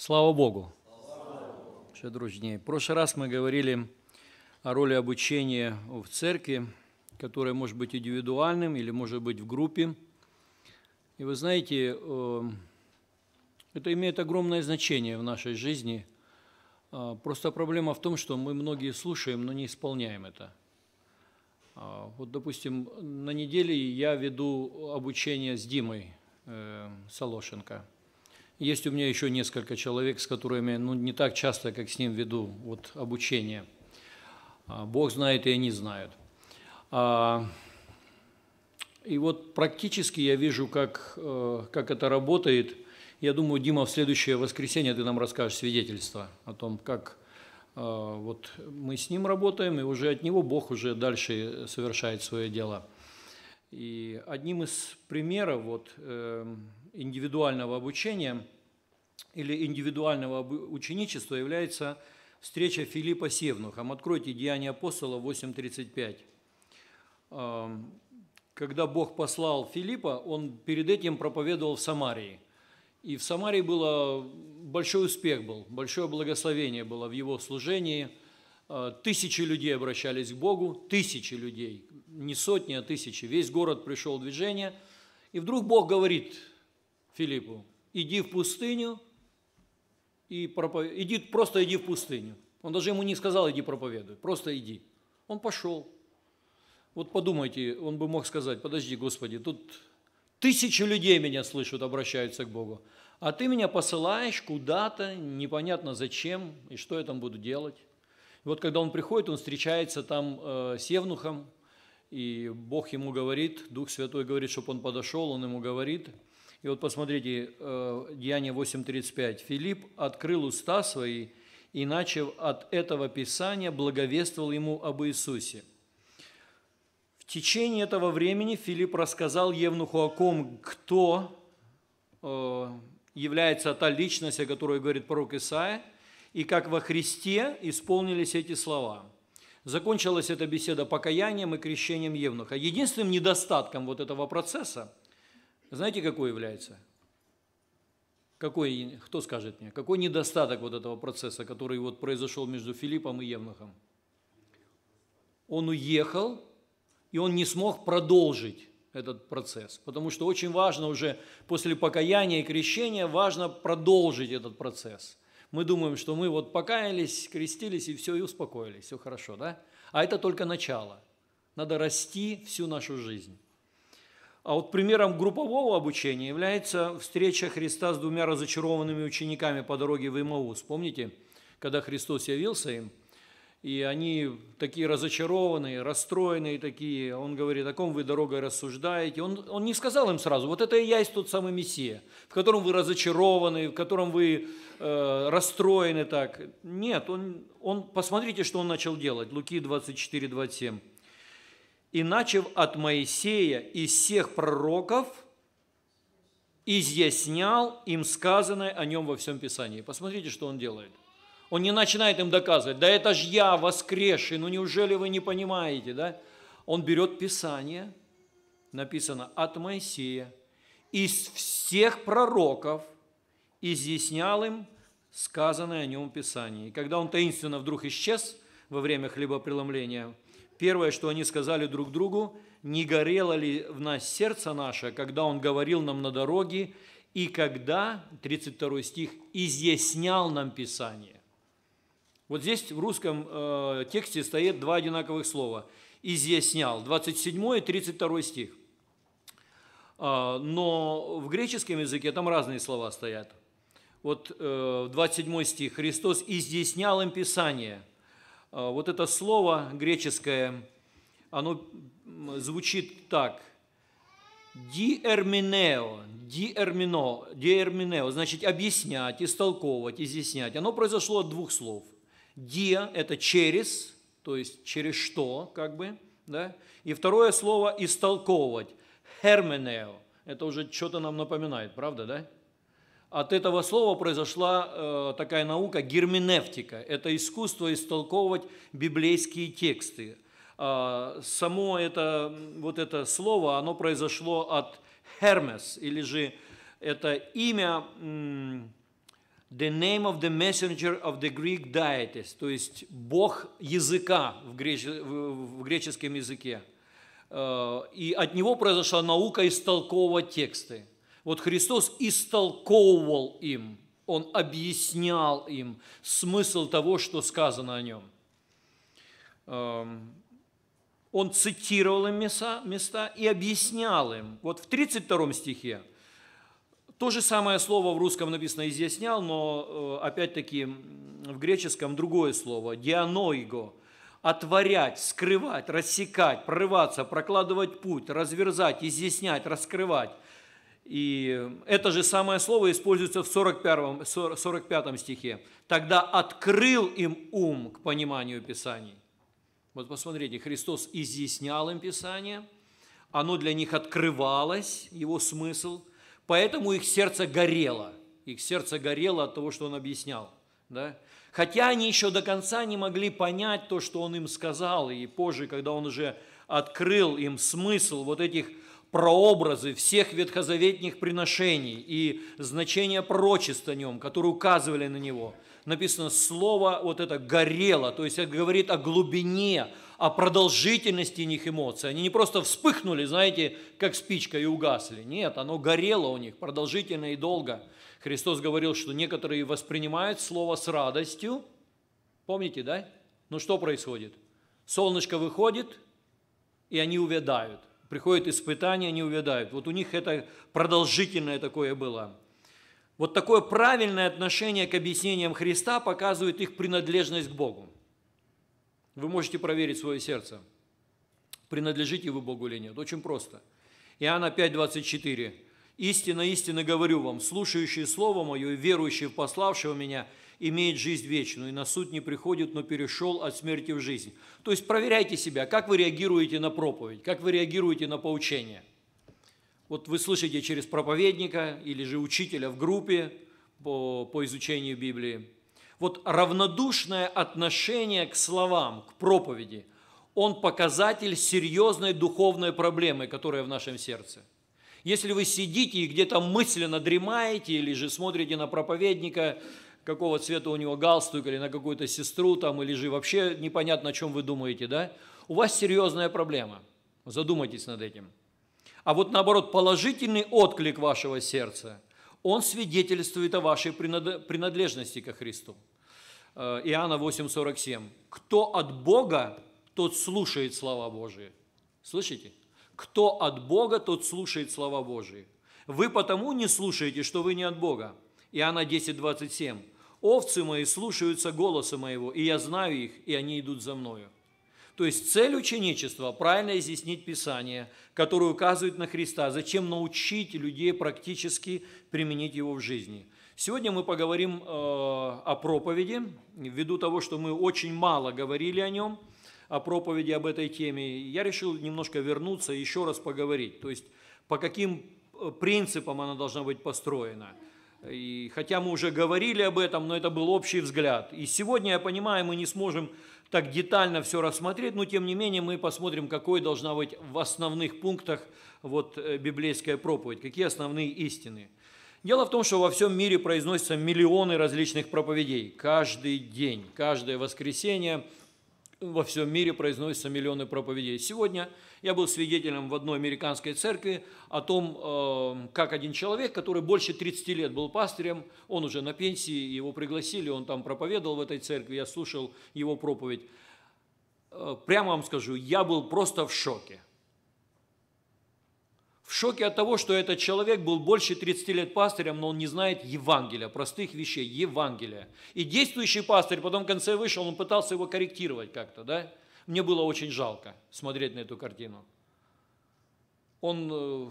Слава Богу! Все, дружнее. в прошлый раз мы говорили о роли обучения в церкви, которая может быть индивидуальным или может быть в группе. И вы знаете, э, это имеет огромное значение в нашей жизни. Э, просто проблема в том, что мы многие слушаем, но не исполняем это. Э, вот, допустим, на неделе я веду обучение с Димой Солошенко – есть у меня еще несколько человек, с которыми ну, не так часто, как с ним веду вот, обучение. А, бог знает, и они знают. А, и вот практически я вижу, как, э, как это работает. Я думаю, Дима, в следующее воскресенье ты нам расскажешь свидетельство о том, как э, вот мы с ним работаем, и уже от него Бог уже дальше совершает свое дело. И одним из примеров, вот, эм, индивидуального обучения или индивидуального ученичества является встреча Филиппа с Евнухом. Откройте Деяния апостола 8.35. Когда Бог послал Филиппа, он перед этим проповедовал в Самарии. И в Самарии было большой успех был, большое благословение было в его служении. А, тысячи людей обращались к Богу, тысячи людей, не сотни, а тысячи. Весь город пришел в движение. И вдруг Бог говорит – Филиппу, иди в пустыню и проповед... иди, просто иди в пустыню. Он даже ему не сказал, иди проповедуй, просто иди. Он пошел. Вот подумайте, он бы мог сказать, подожди, Господи, тут тысячи людей меня слышат, обращаются к Богу, а ты меня посылаешь куда-то, непонятно зачем и что я там буду делать. И вот когда он приходит, он встречается там э, с Евнухом, и Бог ему говорит, Дух Святой говорит, чтобы он подошел, он ему говорит – и вот посмотрите, э, Деяние 8.35. «Филипп открыл уста свои и, начав от этого Писания, благовествовал ему об Иисусе». В течение этого времени Филипп рассказал Евнуху о ком, кто э, является та личность, о которой говорит пророк Исаия, и как во Христе исполнились эти слова. Закончилась эта беседа покаянием и крещением Евнуха. Единственным недостатком вот этого процесса – знаете, какой является? Какой, кто скажет мне, какой недостаток вот этого процесса, который вот произошел между Филиппом и Евнухом? Он уехал, и он не смог продолжить этот процесс, потому что очень важно уже после покаяния и крещения, важно продолжить этот процесс. Мы думаем, что мы вот покаялись, крестились и все, и успокоились, все хорошо, да? А это только начало. Надо расти всю нашу жизнь. А вот примером группового обучения является встреча Христа с двумя разочарованными учениками по дороге в Имаус. Помните, когда Христос явился им, и они такие разочарованные, расстроенные такие. Он говорит, о ком вы дорогой рассуждаете. Он, он не сказал им сразу, вот это и есть тот самый Мессия, в котором вы разочарованы, в котором вы э, расстроены так. Нет, он, он, посмотрите, что он начал делать. Луки 24, 27 и начав от Моисея из всех пророков, изъяснял им сказанное о нем во всем Писании. Посмотрите, что он делает. Он не начинает им доказывать, да это ж я воскресший, ну неужели вы не понимаете, да? Он берет Писание, написано от Моисея, из всех пророков изъяснял им сказанное о нем Писание. И когда он таинственно вдруг исчез во время хлебопреломления – Первое, что они сказали друг другу, не горело ли в нас сердце наше, когда он говорил нам на дороге, и когда, 32 стих, изъяснял нам Писание. Вот здесь в русском э, тексте стоит два одинаковых слова. Изъяснял, 27 и 32 стих. Э, но в греческом языке там разные слова стоят. Вот э, 27 стих. Христос изъяснял им Писание – а, вот это слово греческое, оно звучит так. Диэрминео, диэрмино, диэрминео, значит объяснять, истолковывать, изъяснять. Оно произошло от двух слов. Диа – это через, то есть через что, как бы, да? И второе слово – истолковывать, херменео. Это уже что-то нам напоминает, правда, да? От этого слова произошла э, такая наука герменевтика. Это искусство истолковывать библейские тексты. Э, само это, вот это слово, оно произошло от Hermes, или же это имя the name of the messenger of the Greek deities, то есть бог языка в, греч... в греческом языке. Э, и от него произошла наука истолковывать тексты. Вот Христос истолковывал им, Он объяснял им смысл того, что сказано о Нем. Эм, Он цитировал им места, места и объяснял им. Вот в 32 стихе то же самое слово в русском написано «изъяснял», но э, опять-таки в греческом другое слово «дианоиго» отворять, скрывать, рассекать, прорываться, прокладывать путь, разверзать, изъяснять, раскрывать – и это же самое слово используется в 41, 45 стихе. «Тогда открыл им ум к пониманию Писаний». Вот посмотрите, Христос изъяснял им Писание, оно для них открывалось, его смысл, поэтому их сердце горело. Их сердце горело от того, что он объяснял. Да? Хотя они еще до конца не могли понять то, что он им сказал, и позже, когда он уже открыл им смысл вот этих прообразы всех ветхозаветних приношений и значение пророчеств о нем, которые указывали на него. Написано слово вот это горело, то есть это говорит о глубине, о продолжительности них эмоций. Они не просто вспыхнули, знаете, как спичка и угасли. Нет, оно горело у них продолжительно и долго. Христос говорил, что некоторые воспринимают слово с радостью. Помните, да? Но ну, что происходит? Солнышко выходит, и они увядают. Приходят испытания, они увядают. Вот у них это продолжительное такое было. Вот такое правильное отношение к объяснениям Христа показывает их принадлежность к Богу. Вы можете проверить свое сердце, принадлежите вы Богу или нет. Очень просто. Иоанна 5, 24. «Истинно, истинно говорю вам, слушающие Слово Мое и верующие в пославшего Меня – имеет жизнь вечную, и на суд не приходит, но перешел от смерти в жизнь. То есть проверяйте себя, как вы реагируете на проповедь, как вы реагируете на поучение. Вот вы слышите через проповедника или же учителя в группе по, по изучению Библии. Вот равнодушное отношение к словам, к проповеди, он показатель серьезной духовной проблемы, которая в нашем сердце. Если вы сидите и где-то мысленно дремаете или же смотрите на проповедника, какого цвета у него галстук, или на какую-то сестру там, или же вообще непонятно, о чем вы думаете, да? У вас серьезная проблема. Задумайтесь над этим. А вот наоборот, положительный отклик вашего сердца, он свидетельствует о вашей принадлежности ко Христу. Э, Иоанна 8,47. «Кто от Бога, тот слушает слова Божии». Слышите? «Кто от Бога, тот слушает слова Божии». Вы потому не слушаете, что вы не от Бога. Иоанна 10, 27. Овцы мои слушаются голоса моего, и я знаю их, и они идут за мною. То есть цель ученичества – правильно изъяснить Писание, которое указывает на Христа, зачем научить людей практически применить его в жизни. Сегодня мы поговорим э, о проповеди, ввиду того, что мы очень мало говорили о нем, о проповеди об этой теме, я решил немножко вернуться и еще раз поговорить, то есть по каким э, принципам она должна быть построена – и хотя мы уже говорили об этом, но это был общий взгляд. И сегодня, я понимаю, мы не сможем так детально все рассмотреть, но тем не менее мы посмотрим, какой должна быть в основных пунктах вот э, библейская проповедь, какие основные истины. Дело в том, что во всем мире произносятся миллионы различных проповедей. Каждый день, каждое воскресенье – во всем мире произносятся миллионы проповедей. Сегодня я был свидетелем в одной американской церкви о том, эм, как один человек, который больше 30 лет был пастырем, он уже на пенсии, его пригласили, он там проповедовал в этой церкви, я слушал его проповедь. Э, прямо вам скажу, я был просто в шоке в шоке от того, что этот человек был больше 30 лет пастырем, но он не знает Евангелия, простых вещей, Евангелия. И действующий пастырь потом в конце вышел, он пытался его корректировать как-то, да? Мне было очень жалко смотреть на эту картину. Он э,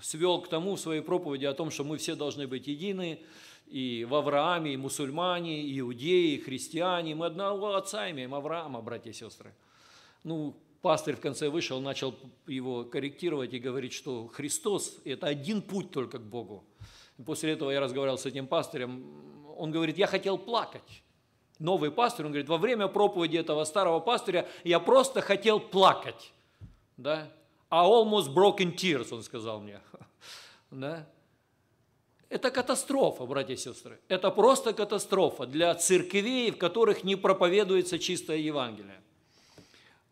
свел к тому в своей проповеди о том, что мы все должны быть едины, и в Аврааме, и мусульмане, и иудеи, и христиане, мы одного отца имеем, Авраама, братья и сестры. Ну, пастырь в конце вышел, начал его корректировать и говорить, что Христос – это один путь только к Богу. После этого я разговаривал с этим пастырем, он говорит, я хотел плакать. Новый пастырь, он говорит, во время проповеди этого старого пастыря я просто хотел плакать. Да? I almost broke in tears, он сказал мне. Да? Это катастрофа, братья и сестры. Это просто катастрофа для церквей, в которых не проповедуется чистое Евангелие.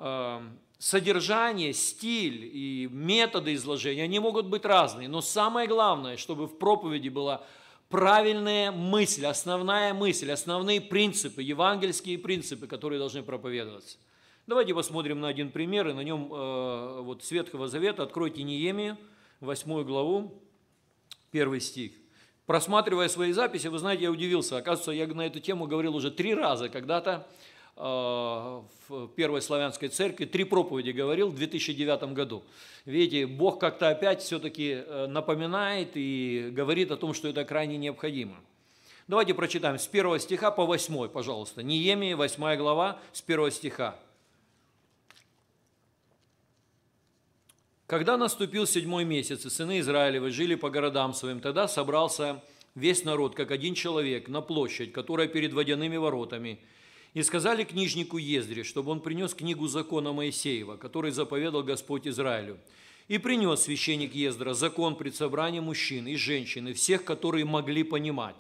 Эм, содержание, стиль и методы изложения, они могут быть разные, но самое главное, чтобы в проповеди была правильная мысль, основная мысль, основные принципы, евангельские принципы, которые должны проповедоваться. Давайте посмотрим на один пример, и на нем э, вот Светхого Завета, откройте Неемию, 8 главу, 1 стих. Просматривая свои записи, вы знаете, я удивился, оказывается, я на эту тему говорил уже три раза когда-то, Э, в Первой Славянской Церкви, три проповеди говорил в 2009 году. Видите, Бог как-то опять все-таки э, напоминает и говорит о том, что это крайне необходимо. Давайте прочитаем с 1 стиха по 8, пожалуйста. Неемия, 8 глава, с 1 стиха. Когда наступил седьмой месяц, и сыны Израилевы жили по городам своим, тогда собрался весь народ, как один человек, на площадь, которая перед водяными воротами – и сказали книжнику Ездре, чтобы он принес книгу закона Моисеева, который заповедал Господь Израилю. И принес священник Ездра закон пред собранием мужчин и женщин, и всех, которые могли понимать.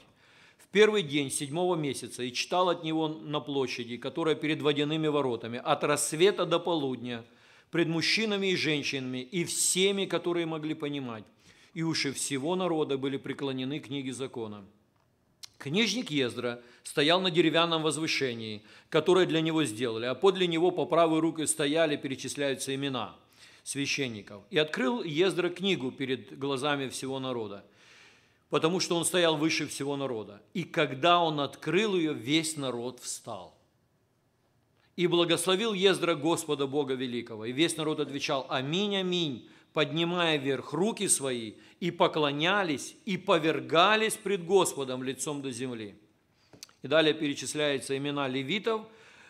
В первый день седьмого месяца и читал от него на площади, которая перед водяными воротами, от рассвета до полудня, пред мужчинами и женщинами, и всеми, которые могли понимать. И уши всего народа были преклонены книге закона. Книжник Ездра стоял на деревянном возвышении, которое для него сделали, а подле него по правой руке стояли, перечисляются имена священников. И открыл Ездра книгу перед глазами всего народа, потому что он стоял выше всего народа. И когда он открыл ее, весь народ встал. И благословил Ездра Господа Бога Великого. И весь народ отвечал «Аминь, аминь, поднимая вверх руки свои, и поклонялись, и повергались пред Господом лицом до земли. И далее перечисляются имена левитов,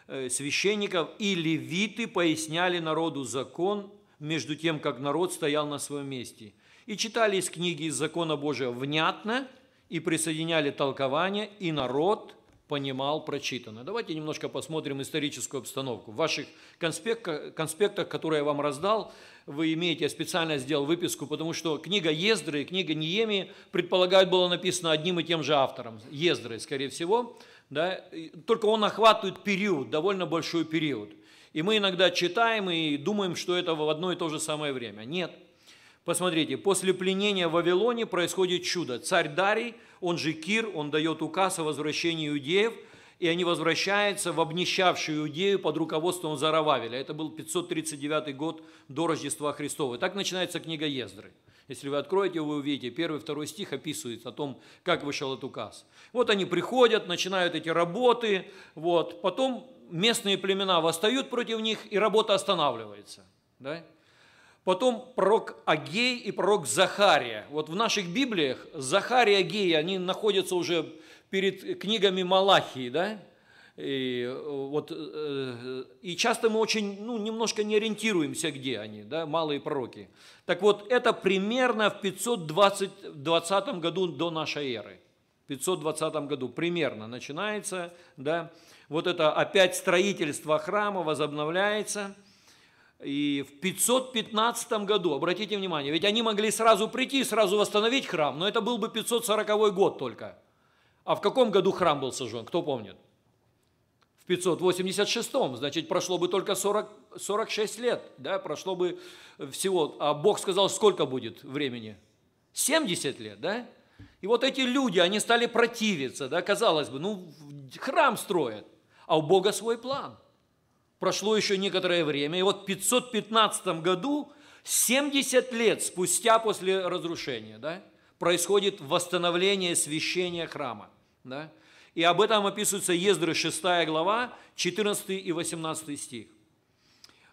э, священников, и левиты поясняли народу закон, между тем, как народ стоял на своем месте. И читали из книги из закона Божия внятно, и присоединяли толкование, и народ понимал прочитанное. Давайте немножко посмотрим историческую обстановку. В ваших конспектах, конспектах которые я вам раздал, вы имеете, я специально сделал выписку, потому что книга Ездры и книга Ниеми, предполагают, было написано одним и тем же автором, Ездры, скорее всего, да, только он охватывает период, довольно большой период. И мы иногда читаем и думаем, что это в одно и то же самое время. Нет. Посмотрите, после пленения в Вавилоне происходит чудо. Царь Дарий, он же Кир, он дает указ о возвращении иудеев – и они возвращаются в обнищавшую Иудею под руководством Зарававеля. Это был 539 год до Рождества Христова. так начинается книга Ездры. Если вы откроете, вы увидите, первый, второй стих описывает о том, как вышел этот указ. Вот они приходят, начинают эти работы, вот, потом местные племена восстают против них, и работа останавливается. Да? Потом пророк Агей и пророк Захария. Вот в наших Библиях Захария и Агей, они находятся уже перед книгами Малахии, да, и, э, вот, э, э, и часто мы очень, ну, немножко не ориентируемся, где они, да, малые пророки. Так вот, это примерно в 520 году до нашей эры. 520 году примерно начинается, да, вот это опять строительство храма возобновляется. И в 515 году, обратите внимание, ведь они могли сразу прийти, сразу восстановить храм, но это был бы 540 год только – а в каком году храм был сожжен, кто помнит? В 586, значит, прошло бы только 40, 46 лет, да, прошло бы всего. А Бог сказал, сколько будет времени? 70 лет, да? И вот эти люди, они стали противиться, да, казалось бы, ну, храм строят, а у Бога свой план. Прошло еще некоторое время, и вот в 515 году, 70 лет спустя после разрушения, да, происходит восстановление священия храма. Да? И об этом описывается Ездры 6 глава, 14 и 18 стих.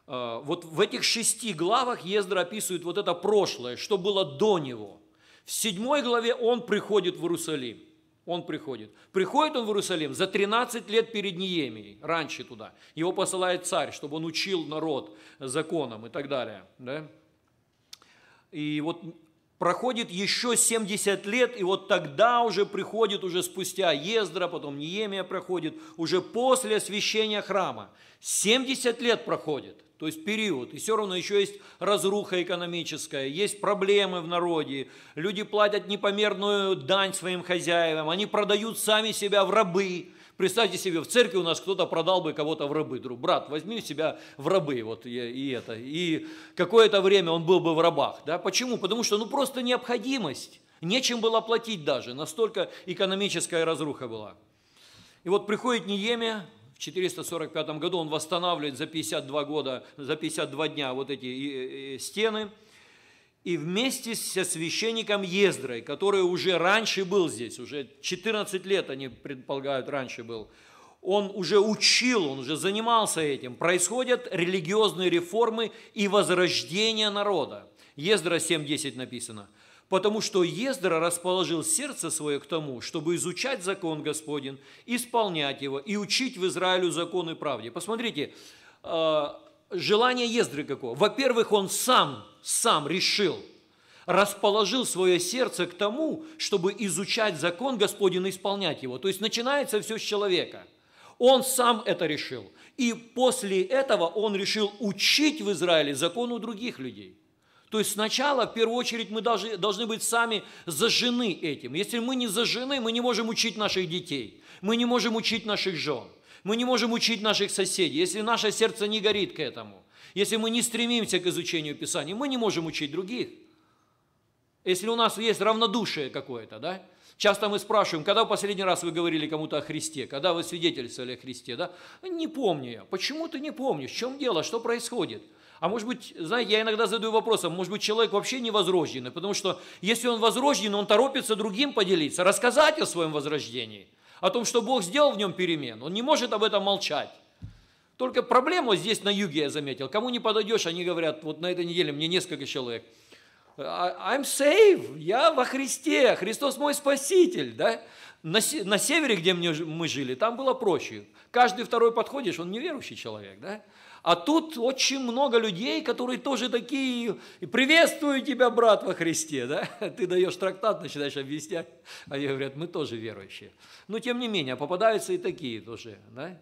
Э, вот в этих шести главах Ездра описывает вот это прошлое, что было до него. В седьмой главе он приходит в Иерусалим. Он приходит. Приходит он в Иерусалим за 13 лет перед Ниемией, раньше туда. Его посылает царь, чтобы он учил народ законам и так далее. Да? И вот Проходит еще 70 лет, и вот тогда уже приходит, уже спустя Ездра, потом Неемия проходит, уже после освящения храма. 70 лет проходит, то есть период, и все равно еще есть разруха экономическая, есть проблемы в народе, люди платят непомерную дань своим хозяевам, они продают сами себя в рабы, Представьте себе, в церкви у нас кто-то продал бы кого-то в рабы. Друг, брат, возьми себя в рабы, вот и, и это. И какое-то время он был бы в рабах. Да? Почему? Потому что ну просто необходимость. Нечем было платить даже, настолько экономическая разруха была. И вот приходит Неемия, в 445 году он восстанавливает за 52 года, за 52 дня вот эти стены – и вместе со священником Ездрой, который уже раньше был здесь, уже 14 лет, они предполагают, раньше был, он уже учил, он уже занимался этим. Происходят религиозные реформы и возрождение народа. Ездра 7.10 написано. Потому что Ездра расположил сердце свое к тому, чтобы изучать закон Господен, исполнять его и учить в Израилю закон и правде. Посмотрите, э, желание Ездры какое. Во-первых, он сам сам решил, расположил свое сердце к тому, чтобы изучать закон Господень и исполнять его. То есть начинается все с человека. Он сам это решил. И после этого он решил учить в Израиле закону других людей. То есть сначала, в первую очередь, мы должны, должны быть сами зажжены этим. Если мы не зажжены, мы не можем учить наших детей, мы не можем учить наших жен, мы не можем учить наших соседей, если наше сердце не горит к этому. Если мы не стремимся к изучению Писания, мы не можем учить других. Если у нас есть равнодушие какое-то, да? Часто мы спрашиваем, когда в последний раз вы говорили кому-то о Христе, когда вы свидетельствовали о Христе, да? Не помню я. Почему ты не помнишь? В чем дело? Что происходит? А может быть, знаете, я иногда задаю вопросом, а может быть, человек вообще не возрожденный, потому что если он возрожден, он торопится другим поделиться, рассказать о своем возрождении, о том, что Бог сделал в нем перемен. Он не может об этом молчать. Только проблему здесь на юге я заметил. Кому не подойдешь, они говорят, вот на этой неделе мне несколько человек. А, I'm safe, я во Христе, Христос мой спаситель, да? На, севере, где мы жили, там было проще. Каждый второй подходишь, он неверующий человек, да? А тут очень много людей, которые тоже такие, приветствую тебя, брат, во Христе, да? Ты даешь трактат, начинаешь объяснять, а они говорят, мы тоже верующие. Но тем не менее, попадаются и такие тоже, да?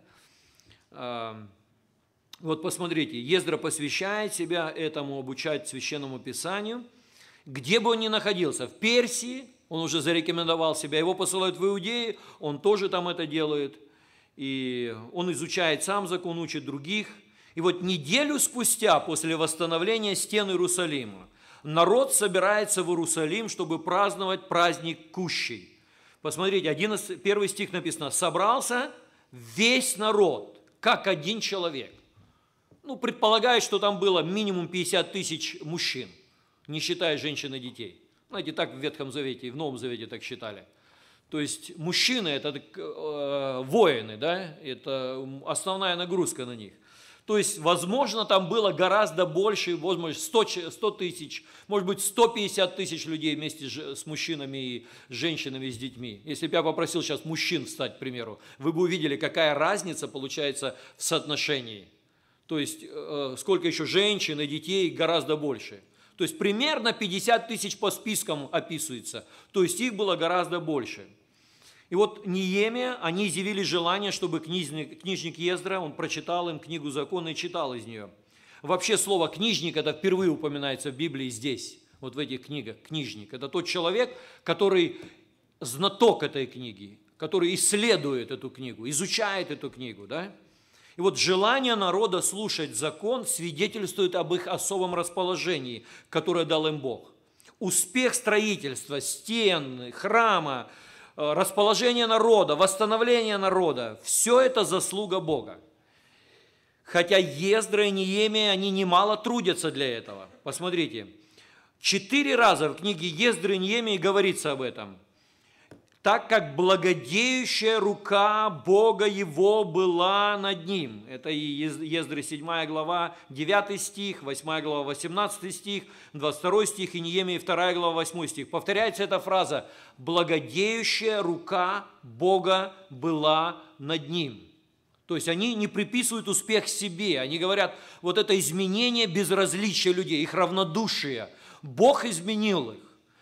Вот посмотрите, Ездра посвящает себя этому, обучать священному писанию, где бы он ни находился, в Персии, он уже зарекомендовал себя, его посылают в Иудеи, он тоже там это делает, и он изучает сам закон, учит других. И вот неделю спустя, после восстановления стен Иерусалима, народ собирается в Иерусалим, чтобы праздновать праздник Кущей. Посмотрите, 11, первый стих написано, «Собрался весь народ, как один человек. Ну, предполагая, что там было минимум 50 тысяч мужчин, не считая женщин и детей. Знаете, так в Ветхом Завете и в Новом Завете так считали. То есть мужчины – это э, воины, да, это основная нагрузка на них. То есть, возможно, там было гораздо больше, возможно, 100, 100 тысяч, может быть, 150 тысяч людей вместе с мужчинами и женщинами, с детьми. Если бы я попросил сейчас мужчин встать, к примеру, вы бы увидели, какая разница получается в соотношении. То есть, э, э, сколько еще женщин и детей гораздо больше. То есть, примерно 50 тысяч по спискам описывается. То есть, их было гораздо больше. И вот Ниеме, они изъявили желание, чтобы книжник, книжник Ездра, он прочитал им книгу закона и читал из нее. Вообще слово «книжник» это впервые упоминается в Библии здесь, вот в этих книгах, «книжник». Это тот человек, который знаток этой книги, который исследует эту книгу, изучает эту книгу, да? И вот желание народа слушать закон свидетельствует об их особом расположении, которое дал им Бог. Успех строительства стен, храма, Э, расположение народа, восстановление народа, все это заслуга Бога. Хотя Ездра и Неемия, они немало трудятся для этого. Посмотрите, четыре раза в книге Ездры и Неемии говорится об этом – так как благодеющая рука Бога его была над ним. Это и Ездры 7 глава 9 стих, 8 глава 18 стих, 22 стих, и Неемия 2 глава 8 стих. Повторяется эта фраза «благодеющая рука Бога была над ним». То есть они не приписывают успех себе, они говорят, вот это изменение безразличия людей, их равнодушие. Бог изменил их.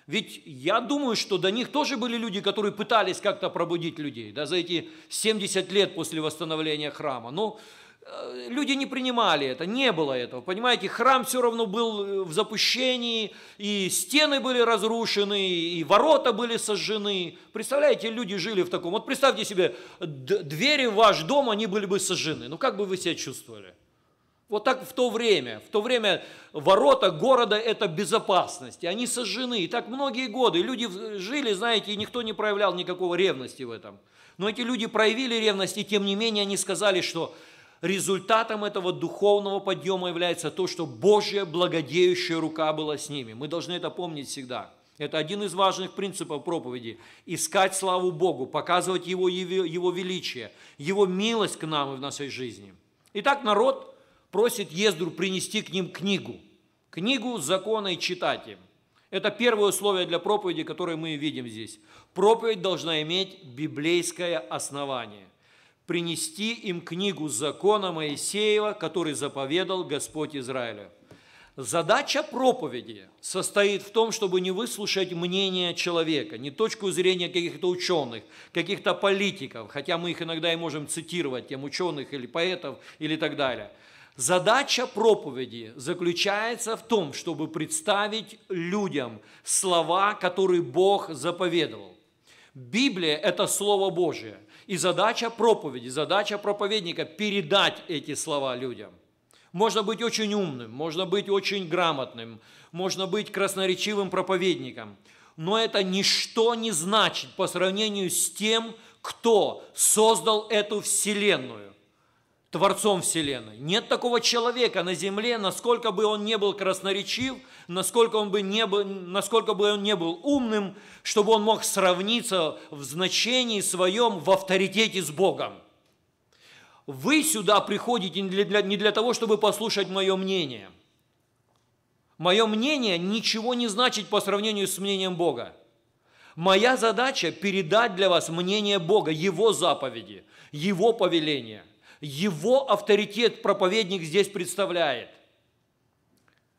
Ведь я думаю, что до них тоже были люди, которые пытались как-то пробудить людей да, за эти 70 лет после восстановления храма. Но э, люди не принимали это, не было этого. Понимаете, храм все равно был э, в запущении, и стены были разрушены, и ворота были сожжены. Представляете, люди жили в таком. Вот представьте себе, двери в ваш дом, они были бы сожжены. Ну как бы вы себя чувствовали? Вот так в то время. В то время ворота города – это безопасность, и они сожжены. И так многие годы люди жили, знаете, и никто не проявлял никакого ревности в этом. Но эти люди проявили ревность, и тем не менее они сказали, что результатом этого духовного подъема является то, что Божья благодеющая рука была с ними. Мы должны это помнить всегда. Это один из важных принципов проповеди. Искать славу Богу, показывать Его, его величие, Его милость к нам и в нашей жизни. Итак, народ – просит Ездру принести к ним книгу. Книгу закона и читать им. Это первое условие для проповеди, которое мы видим здесь. Проповедь должна иметь библейское основание. Принести им книгу закона Моисеева, который заповедал Господь Израиля. Задача проповеди состоит в том, чтобы не выслушать мнение человека, не точку зрения каких-то ученых, каких-то политиков, хотя мы их иногда и можем цитировать, тем ученых или поэтов или так далее – Задача проповеди заключается в том, чтобы представить людям слова, которые Бог заповедовал. Библия – это Слово Божие. И задача проповеди, задача проповедника – передать эти слова людям. Можно быть очень умным, можно быть очень грамотным, можно быть красноречивым проповедником. Но это ничто не значит по сравнению с тем, кто создал эту вселенную Творцом Вселенной. Нет такого человека на земле, насколько бы он не был красноречив, насколько, он бы не был, насколько бы он не был умным, чтобы он мог сравниться в значении своем, в авторитете с Богом. Вы сюда приходите не для, не для того, чтобы послушать мое мнение. Мое мнение ничего не значит по сравнению с мнением Бога. Моя задача – передать для вас мнение Бога, Его заповеди, Его повеления – его авторитет проповедник здесь представляет.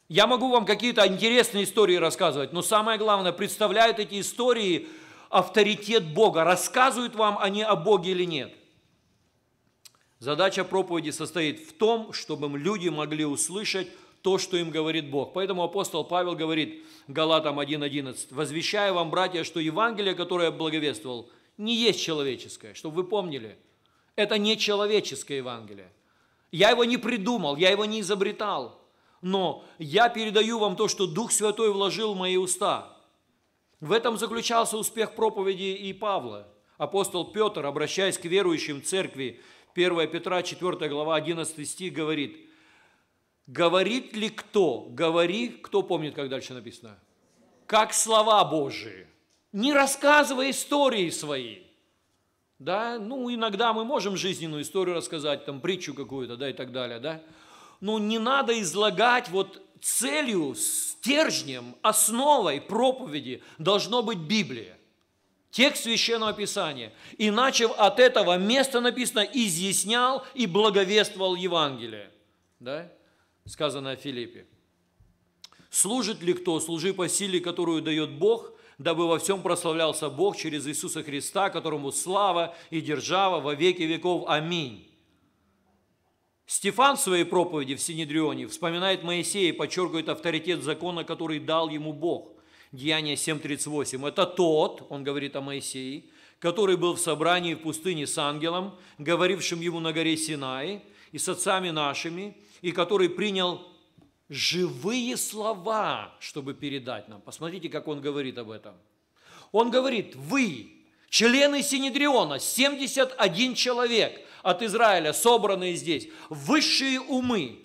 Я могу вам какие-то интересные истории рассказывать, но самое главное, представляют эти истории авторитет Бога, рассказывают вам они о Боге или нет. Задача проповеди состоит в том, чтобы люди могли услышать то, что им говорит Бог. Поэтому апостол Павел говорит Галатам 1.11, «Возвещаю вам, братья, что Евангелие, которое я благовествовал, не есть человеческое, чтобы вы помнили – это не человеческое Евангелие. Я его не придумал, я его не изобретал. Но я передаю вам то, что Дух Святой вложил в мои уста. В этом заключался успех проповеди и Павла. Апостол Петр, обращаясь к верующим в церкви, 1 Петра 4 глава 11 стих говорит, «Говорит ли кто? Говори, кто помнит, как дальше написано? Как слова Божии, не рассказывай истории свои» да, ну, иногда мы можем жизненную историю рассказать, там, притчу какую-то, да, и так далее, да, но не надо излагать вот целью, стержнем, основой проповеди должно быть Библия, текст Священного Писания. Иначе от этого места написано «изъяснял и благовествовал Евангелие», да, сказано о Филиппе. «Служит ли кто? Служи по силе, которую дает Бог, дабы во всем прославлялся Бог через Иисуса Христа, которому слава и держава во веки веков. Аминь. Стефан в своей проповеди в Синедрионе вспоминает Моисея и подчеркивает авторитет закона, который дал ему Бог. Деяние 7.38. Это тот, он говорит о Моисее, который был в собрании в пустыне с ангелом, говорившим ему на горе Синай, и с отцами нашими, и который принял живые слова, чтобы передать нам. Посмотрите, как он говорит об этом. Он говорит, вы, члены Синедриона, 71 человек от Израиля, собранные здесь, высшие умы,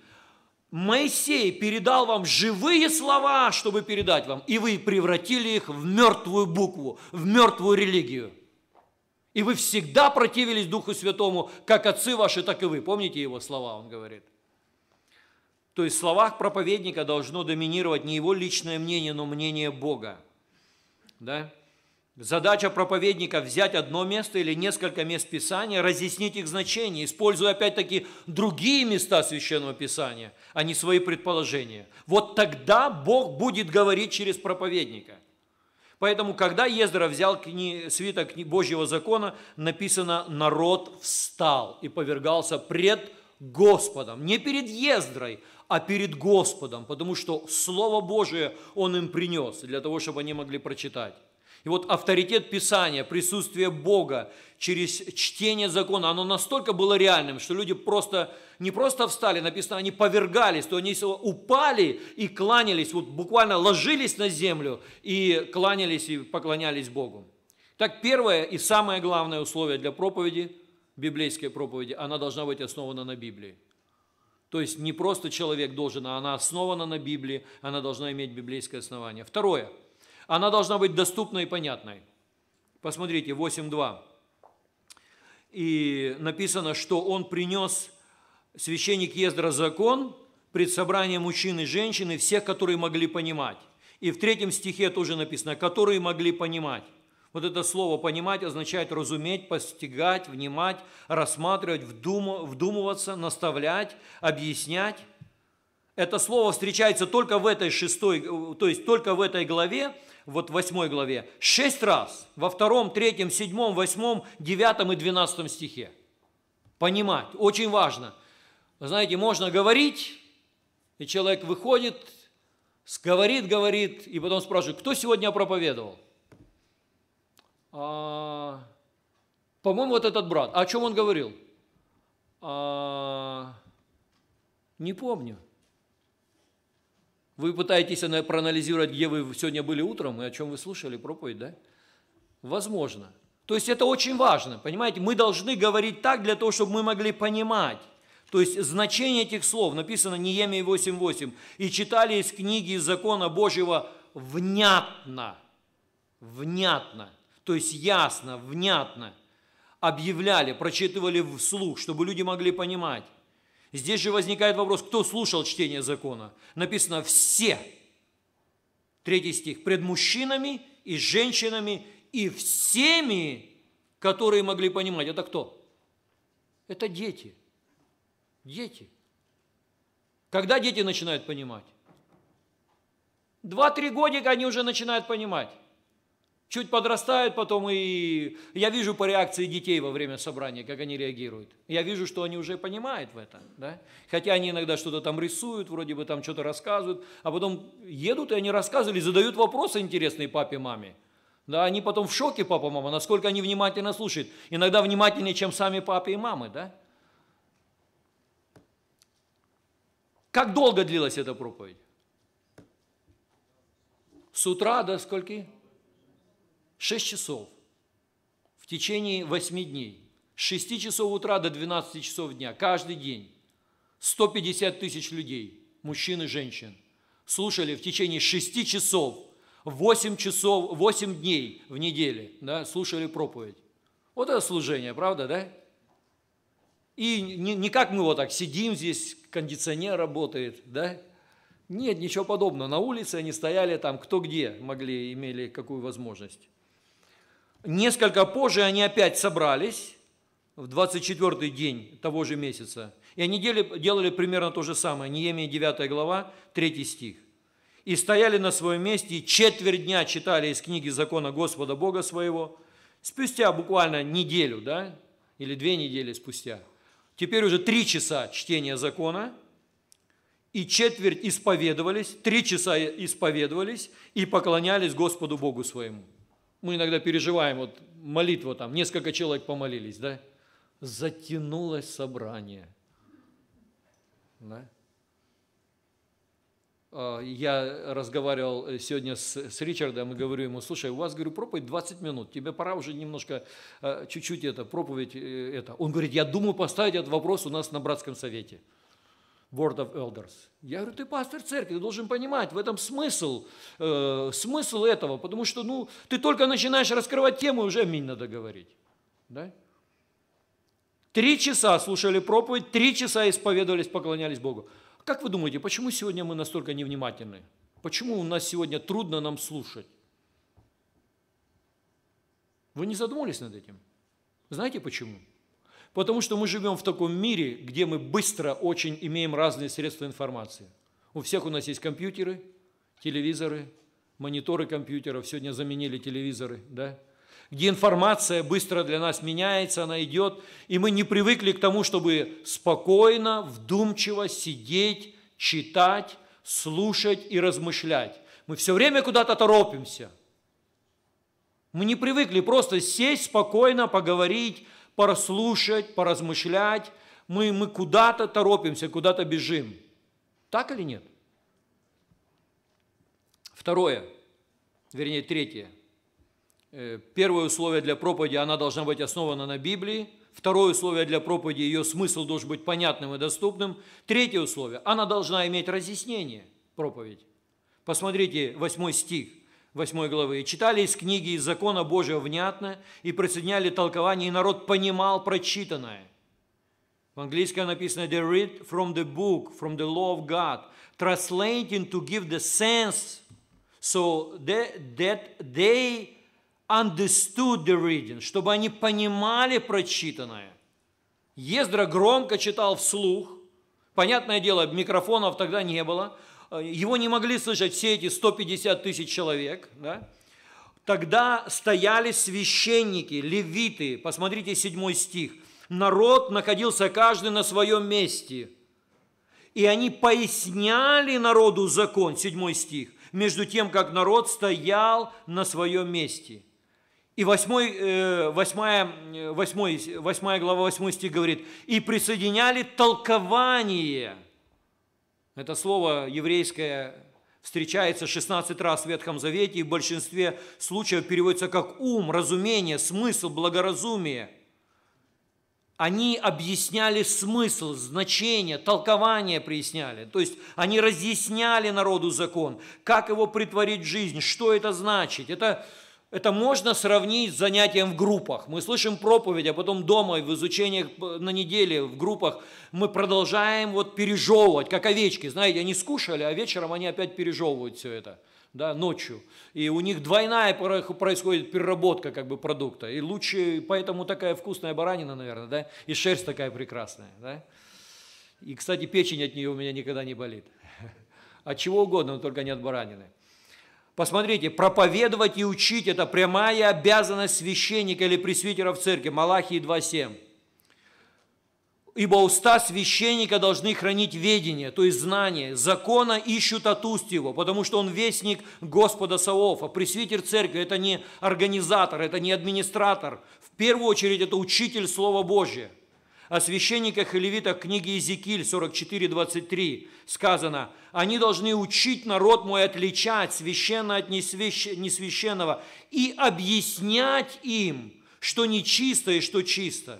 Моисей передал вам живые слова, чтобы передать вам, и вы превратили их в мертвую букву, в мертвую религию. И вы всегда противились Духу Святому, как отцы ваши, так и вы. Помните его слова, он говорит – то есть в словах проповедника должно доминировать не его личное мнение, но мнение Бога. Да? Задача проповедника – взять одно место или несколько мест Писания, разъяснить их значение, используя опять-таки другие места Священного Писания, а не свои предположения. Вот тогда Бог будет говорить через проповедника. Поэтому, когда Ездра взял кни... свиток Божьего закона, написано «народ встал и повергался пред Господом». Не перед Ездрой, а перед Господом, потому что Слово Божие Он им принес для того, чтобы они могли прочитать. И вот авторитет Писания, присутствие Бога через чтение закона, оно настолько было реальным, что люди просто не просто встали, написано, они повергались, то они упали и кланялись, вот буквально ложились на землю и кланялись и поклонялись Богу. Так первое и самое главное условие для проповеди, библейской проповеди, она должна быть основана на Библии. То есть не просто человек должен, а она основана на Библии, она должна иметь библейское основание. Второе. Она должна быть доступной и понятной. Посмотрите, 8.2. И написано, что он принес священник Ездра закон пред собранием мужчин и женщин и всех, которые могли понимать. И в третьем стихе тоже написано, которые могли понимать. Вот это слово «понимать» означает разуметь, постигать, внимать, рассматривать, вдум, вдумываться, наставлять, объяснять. Это слово встречается только в этой шестой, то есть только в этой главе, вот восьмой главе, шесть раз, во втором, третьем, седьмом, восьмом, девятом и двенадцатом стихе. Понимать, очень важно. Знаете, можно говорить, и человек выходит, говорит, говорит, и потом спрашивает, кто сегодня проповедовал – а, по-моему, вот этот брат, о чем он говорил? А, не помню. Вы пытаетесь проанализировать, где вы сегодня были утром и о чем вы слушали проповедь, да? Возможно. То есть это очень важно, понимаете? Мы должны говорить так для того, чтобы мы могли понимать. То есть значение этих слов написано Неемии 8.8. «И читали из книги из закона Божьего внятно». Внятно то есть ясно, внятно объявляли, прочитывали вслух, чтобы люди могли понимать. Здесь же возникает вопрос, кто слушал чтение закона? Написано «все». Третий стих. «Пред мужчинами и женщинами и всеми, которые могли понимать». Это кто? Это дети. Дети. Когда дети начинают понимать? Два-три годика они уже начинают понимать. Чуть подрастают потом, и я вижу по реакции детей во время собрания, как они реагируют. Я вижу, что они уже понимают в этом. Да? Хотя они иногда что-то там рисуют, вроде бы там что-то рассказывают, а потом едут, и они рассказывали, задают вопросы интересные папе, маме. Да, они потом в шоке, папа, мама, насколько они внимательно слушают. Иногда внимательнее, чем сами папы и мамы, да? Как долго длилась эта проповедь? С утра до скольки? 6 часов в течение 8 дней, с 6 часов утра до 12 часов дня, каждый день, 150 тысяч людей, мужчин и женщин, слушали в течение 6 часов, 8 часов, 8 дней в неделе, да, слушали проповедь. Вот это служение, правда, да? И не, не как мы вот так сидим здесь, кондиционер работает, да? Нет, ничего подобного. На улице они стояли там, кто где могли, имели какую возможность. Несколько позже они опять собрались, в 24 день того же месяца. И они делали, делали примерно то же самое. Неемия 9 глава, 3 стих. «И стояли на своем месте, и четверть дня читали из книги закона Господа Бога своего». Спустя буквально неделю, да, или две недели спустя. Теперь уже три часа чтения закона, и четверть исповедовались, три часа исповедовались и поклонялись Господу Богу своему. Мы иногда переживаем, вот молитва там, несколько человек помолились, да? Затянулось собрание. Да? А, я разговаривал э, сегодня с, с Ричардом и говорю ему, слушай, у вас, говорю, проповедь 20 минут, тебе пора уже немножко, э, чуть-чуть это, проповедь э, это. Он говорит, я думаю поставить этот вопрос у нас на братском совете. Board of Elders. Я говорю, ты пастор церкви, ты должен понимать в этом смысл, э, смысл этого, потому что, ну, ты только начинаешь раскрывать тему, уже аминь надо говорить. Да? Три часа слушали проповедь, три часа исповедовались, поклонялись Богу. Как вы думаете, почему сегодня мы настолько невнимательны? Почему у нас сегодня трудно нам слушать? Вы не задумывались над этим? Знаете Почему? Потому что мы живем в таком мире, где мы быстро очень имеем разные средства информации. У всех у нас есть компьютеры, телевизоры, мониторы компьютеров. Сегодня заменили телевизоры, да? Где информация быстро для нас меняется, она идет. И мы не привыкли к тому, чтобы спокойно, вдумчиво сидеть, читать, слушать и размышлять. Мы все время куда-то торопимся. Мы не привыкли просто сесть спокойно, поговорить, порасслушать, поразмышлять. Мы, мы куда-то торопимся, куда-то бежим. Так или нет? Второе, вернее, третье. Э, первое условие для проповеди, она должна быть основана на Библии. Второе условие для проповеди, ее смысл должен быть понятным и доступным. Третье условие, она должна иметь разъяснение, проповедь. Посмотрите, восьмой стих. 8 главы, читали из книги, из закона Божьего внятно и присоединяли толкование, и народ понимал прочитанное. В английском написано «They read from the book, from the law of God, translating to give the sense, so that, that they understood the reading», чтобы они понимали прочитанное. Ездра громко читал вслух, понятное дело, микрофонов тогда не было – Э, его не могли слышать все эти 150 тысяч человек, да? Тогда стояли священники, левиты, посмотрите 7 стих. Народ находился каждый на своем месте. И они поясняли народу закон, 7 стих, между тем, как народ стоял на своем месте. И 8, 8, 8, 8 глава 8 стих говорит, и присоединяли толкование – это слово еврейское встречается 16 раз в Ветхом Завете и в большинстве случаев переводится как ум, разумение, смысл, благоразумие. Они объясняли смысл, значение, толкование проясняли. То есть они разъясняли народу закон, как его притворить в жизнь, что это значит. Это это можно сравнить с занятием в группах. Мы слышим проповедь, а потом дома в изучениях на неделе в группах мы продолжаем вот пережевывать, как овечки. Знаете, они скушали, а вечером они опять пережевывают все это да, ночью. И у них двойная происходит переработка как бы продукта. И лучше, поэтому такая вкусная баранина, наверное, да, и шерсть такая прекрасная, да. И, кстати, печень от нее у меня никогда не болит. От чего угодно, но только не от баранины. Посмотрите, проповедовать и учить – это прямая обязанность священника или пресвитера в церкви. Малахии 2.7. Ибо уста священника должны хранить ведение, то есть знание. Закона ищут от уст его, потому что он вестник Господа Саофа. Пресвитер церкви – это не организатор, это не администратор. В первую очередь это учитель Слова Божия. О священниках и левитах книги книге Иезекииль 44:23 сказано, «Они должны учить народ мой отличать священно от несвященного и объяснять им, что нечисто и что чисто».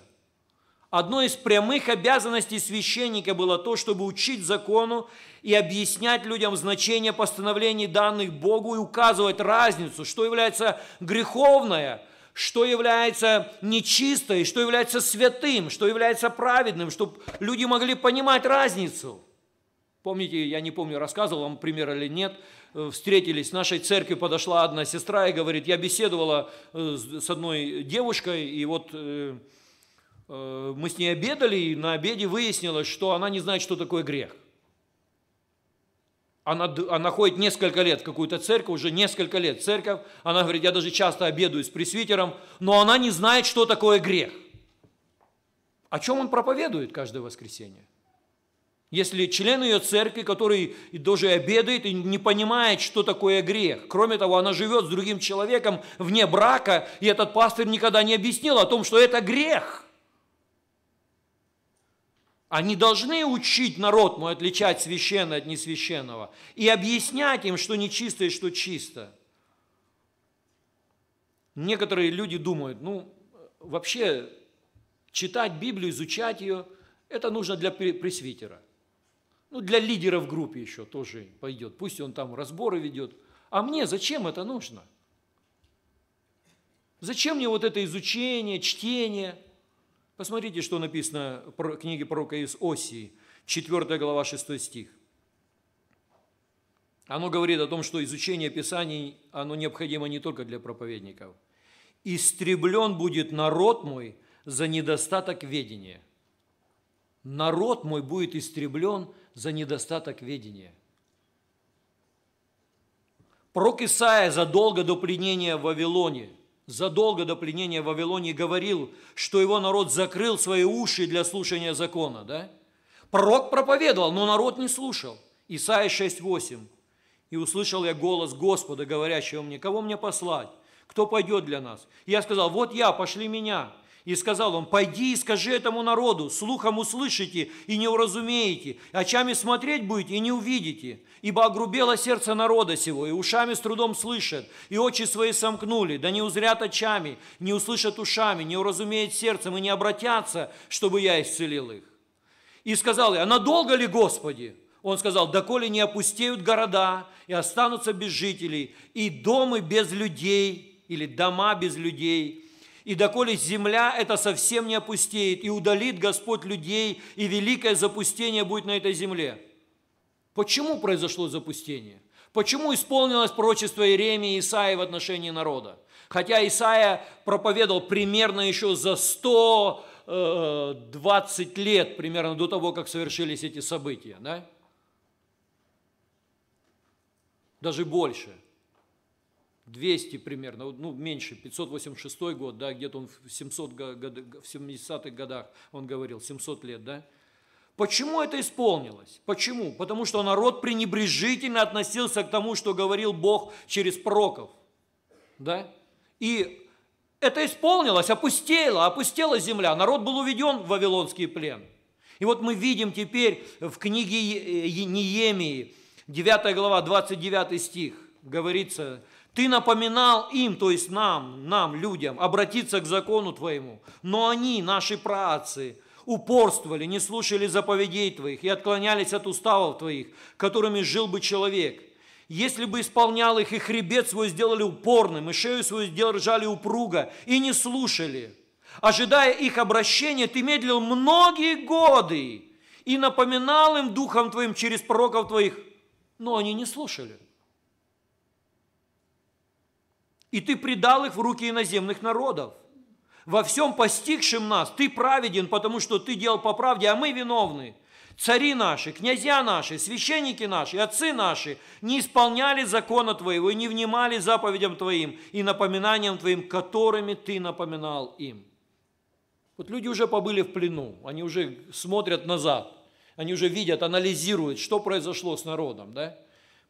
Одной из прямых обязанностей священника было то, чтобы учить закону и объяснять людям значение постановлений данных Богу и указывать разницу, что является греховное – что является нечистой, что является святым, что является праведным, чтобы люди могли понимать разницу. Помните, я не помню, рассказывал вам пример или нет, э, встретились, в нашей церкви подошла одна сестра и говорит, я беседовала э, с одной девушкой, и вот э, мы с ней обедали, и на обеде выяснилось, что она не знает, что такое грех она, она ходит несколько лет в какую-то церковь, уже несколько лет церковь, она говорит, я даже часто обедаю с пресвитером, но она не знает, что такое грех. О чем он проповедует каждое воскресенье? Если член ее церкви, который даже обедает и не понимает, что такое грех. Кроме того, она живет с другим человеком вне брака, и этот пастор никогда не объяснил о том, что это грех – они должны учить народ мой отличать священное от несвященного и объяснять им, что нечистое, и что чисто. Некоторые люди думают, ну, вообще читать Библию, изучать ее, это нужно для пресвитера. Ну, для лидера в группе еще тоже пойдет. Пусть он там разборы ведет. А мне зачем это нужно? Зачем мне вот это изучение, чтение – Посмотрите, что написано в книге пророка из Осии, 4 глава, 6 стих. Оно говорит о том, что изучение Писаний, оно необходимо не только для проповедников. «Истреблен будет народ мой за недостаток ведения». Народ мой будет истреблен за недостаток ведения. Пророк Исаия задолго до пленения в Вавилоне – задолго до пленения в Вавилоне говорил, что его народ закрыл свои уши для слушания закона, да? Пророк проповедовал, но народ не слушал. Исайя 6.8. «И услышал я голос Господа, говорящего мне, кого мне послать? Кто пойдет для нас? я сказал, вот я, пошли меня. И сказал он, пойди и скажи этому народу, слухом услышите и не уразумеете, очами смотреть будете и не увидите, ибо огрубело сердце народа сего, и ушами с трудом слышат, и очи свои сомкнули, да не узрят очами, не услышат ушами, не уразумеют сердцем и не обратятся, чтобы я исцелил их. И сказал я, «А надолго ли, Господи? Он сказал, доколе не опустеют города и останутся без жителей, и домы без людей, или дома без людей – и доколе земля это совсем не опустеет, и удалит Господь людей, и великое запустение будет на этой земле. Почему произошло запустение? Почему исполнилось пророчество Иеремии и Исаии в отношении народа? Хотя Исаия проповедовал примерно еще за 120 э, лет, примерно до того, как совершились эти события, да? Даже больше – 200 примерно, ну меньше, 586 год, да, где-то он в, 700 год, в 70-х годах, он говорил, 700 лет, да. Почему это исполнилось? Почему? Потому что народ пренебрежительно относился к тому, что говорил Бог через пророков, да. И это исполнилось, опустела, опустела земля, народ был уведен в Вавилонский плен. И вот мы видим теперь в книге Неемии, 9 глава, 29 стих, говорится, ты напоминал им, то есть нам, нам, людям, обратиться к закону твоему. Но они, наши праотцы, упорствовали, не слушали заповедей твоих и отклонялись от уставов твоих, которыми жил бы человек. Если бы исполнял их, и хребет свой сделали упорным, и шею свою держали упруго, и не слушали. Ожидая их обращения, ты медлил многие годы и напоминал им духом твоим через пророков твоих, но они не слушали и ты предал их в руки иноземных народов. Во всем постигшем нас ты праведен, потому что ты делал по правде, а мы виновны. Цари наши, князья наши, священники наши, отцы наши не исполняли закона Твоего и не внимали заповедям Твоим и напоминаниям Твоим, которыми Ты напоминал им. Вот люди уже побыли в плену, они уже смотрят назад, они уже видят, анализируют, что произошло с народом, да?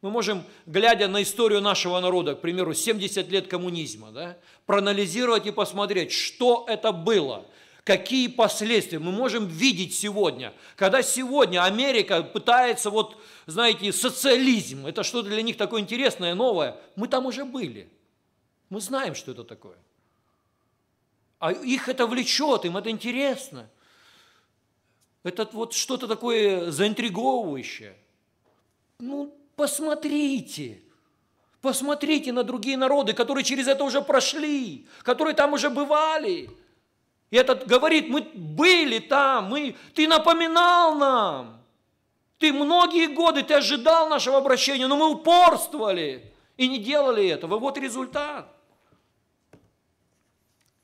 Мы можем, глядя на историю нашего народа, к примеру, 70 лет коммунизма, да, проанализировать и посмотреть, что это было, какие последствия мы можем видеть сегодня, когда сегодня Америка пытается, вот, знаете, социализм, это что то для них такое интересное, новое, мы там уже были, мы знаем, что это такое. А их это влечет, им это интересно. Это вот что-то такое заинтриговывающее. Ну, Посмотрите, посмотрите на другие народы, которые через это уже прошли, которые там уже бывали. И этот говорит, мы были там, мы, ты напоминал нам. Ты многие годы, ты ожидал нашего обращения, но мы упорствовали и не делали этого. вот результат –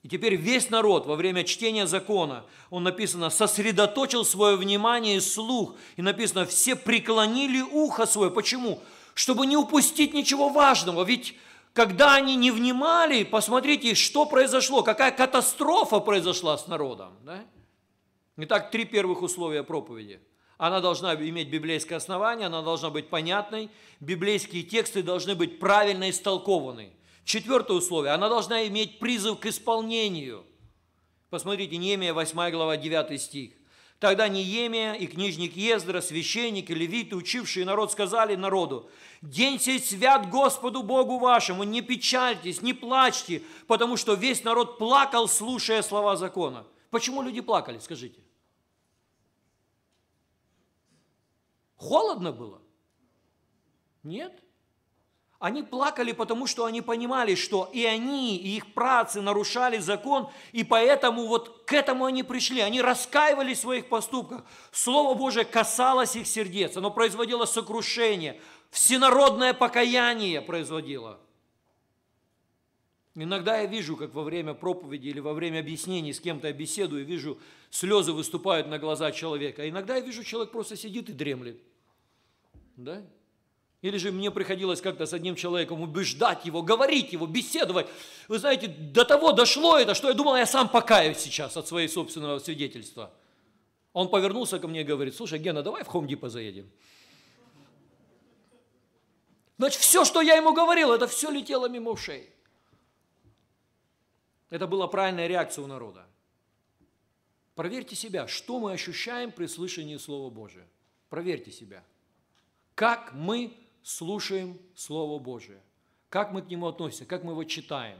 и теперь весь народ во время чтения закона, он написано, сосредоточил свое внимание и слух. И написано, все преклонили ухо свое. Почему? Чтобы не упустить ничего важного. Ведь когда они не внимали, посмотрите, что произошло, какая катастрофа произошла с народом. Да? Итак, три первых условия проповеди. Она должна иметь библейское основание, она должна быть понятной, библейские тексты должны быть правильно истолкованы. Четвертое условие, она должна иметь призыв к исполнению. Посмотрите, Немия 8 глава 9 стих. Тогда Неемия и книжник Ездра, священники, левиты, учившие народ, сказали народу, «День сей свят Господу Богу вашему, не печальтесь, не плачьте, потому что весь народ плакал, слушая слова закона». Почему люди плакали, скажите? Холодно было? Нет? Они плакали, потому что они понимали, что и они, и их працы нарушали закон, и поэтому вот к этому они пришли. Они раскаивались в своих поступках. Слово Божие касалось их сердец, оно производило сокрушение, всенародное покаяние производило. Иногда я вижу, как во время проповеди или во время объяснений с кем-то я беседую, вижу, слезы выступают на глаза человека. иногда я вижу, человек просто сидит и дремлет. Да? Или же мне приходилось как-то с одним человеком убеждать его, говорить его, беседовать. Вы знаете, до того дошло это, что я думал, я сам покаюсь сейчас от своего собственного свидетельства. Он повернулся ко мне и говорит, слушай, Гена, давай в Хомдипа заедем. Значит, все, что я ему говорил, это все летело мимо ушей. Это была правильная реакция у народа. Проверьте себя, что мы ощущаем при слышании Слова Божия. Проверьте себя. Как мы слушаем Слово Божие. Как мы к нему относимся, как мы его читаем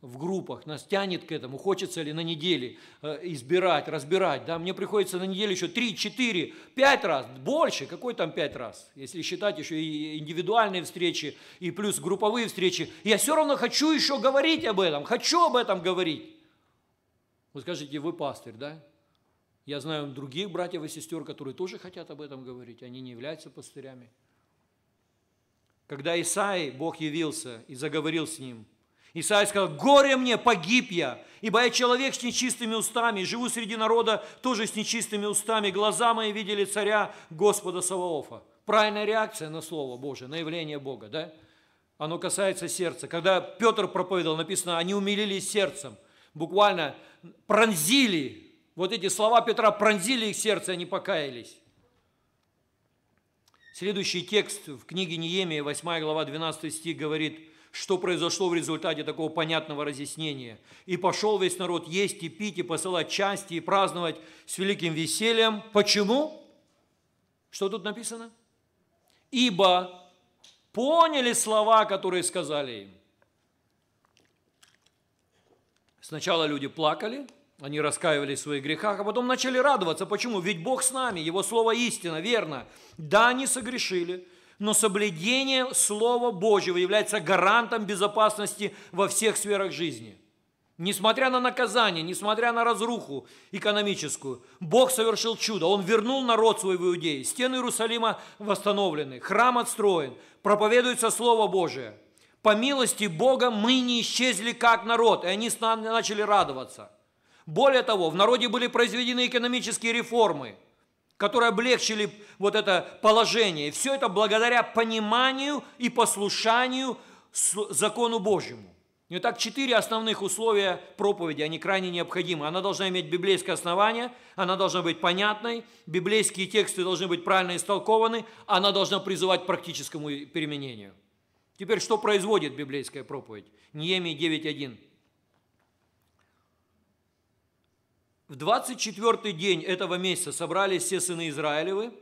в группах, нас тянет к этому, хочется ли на неделе э, избирать, разбирать. Да? Мне приходится на неделю еще 3, 4, 5 раз, больше, какой там 5 раз, если считать еще и индивидуальные встречи, и плюс групповые встречи. Я все равно хочу еще говорить об этом, хочу об этом говорить. Вы скажете, вы пастырь, да? Я знаю других братьев и сестер, которые тоже хотят об этом говорить, они не являются пастырями – когда Исаи, Бог явился и заговорил с ним. Исаия сказал, «Горе мне, погиб я, ибо я человек с нечистыми устами, живу среди народа тоже с нечистыми устами, глаза мои видели царя Господа Саваофа». Правильная реакция на Слово Божие, на явление Бога, да? Оно касается сердца. Когда Петр проповедовал, написано, они умилились сердцем, буквально пронзили, вот эти слова Петра пронзили их сердце, они покаялись. Следующий текст в книге Неемия, 8 глава, 12 стих говорит, что произошло в результате такого понятного разъяснения. «И пошел весь народ есть и пить, и посылать части, и праздновать с великим весельем». Почему? Что тут написано? «Ибо поняли слова, которые сказали им». Сначала люди плакали – они раскаивались в своих грехах, а потом начали радоваться. Почему? Ведь Бог с нами, Его Слово истина, верно. Да, они согрешили, но соблюдение Слова Божьего является гарантом безопасности во всех сферах жизни. Несмотря на наказание, несмотря на разруху экономическую, Бог совершил чудо. Он вернул народ свой в Иудеи. Стены Иерусалима восстановлены, храм отстроен, проповедуется Слово Божие. По милости Бога мы не исчезли как народ, и они начали радоваться – более того, в народе были произведены экономические реформы, которые облегчили вот это положение. И все это благодаря пониманию и послушанию закону Божьему. так четыре основных условия проповеди, они крайне необходимы. Она должна иметь библейское основание, она должна быть понятной, библейские тексты должны быть правильно истолкованы, она должна призывать к практическому применению. Теперь, что производит библейская проповедь? Неемии 9.1. В 24 день этого месяца собрались все сыны Израилевы,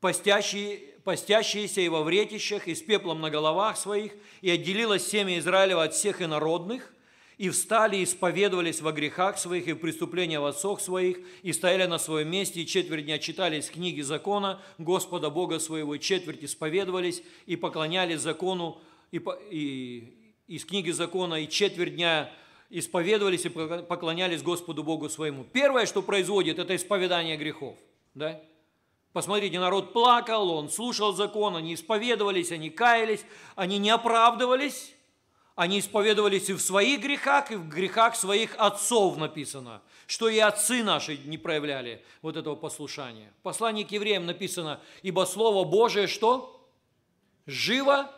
постящие, постящиеся и во вретищах, и с пеплом на головах своих, и отделилось семя Израилева от всех инородных, и встали, и исповедовались во грехах своих, и в преступлениях в отцах своих, и стояли на своем месте, и четверть дня читались книги закона Господа Бога своего, четверть исповедовались, и поклонялись закону, и, и, из книги закона, и четверть дня исповедовались и поклонялись Господу Богу своему. Первое, что производит, это исповедание грехов. Да? Посмотрите, народ плакал, он слушал закон, они исповедовались, они каялись, они не оправдывались, они исповедовались и в своих грехах, и в грехах своих отцов написано, что и отцы наши не проявляли вот этого послушания. В послании к евреям написано, ибо Слово Божие что? Живо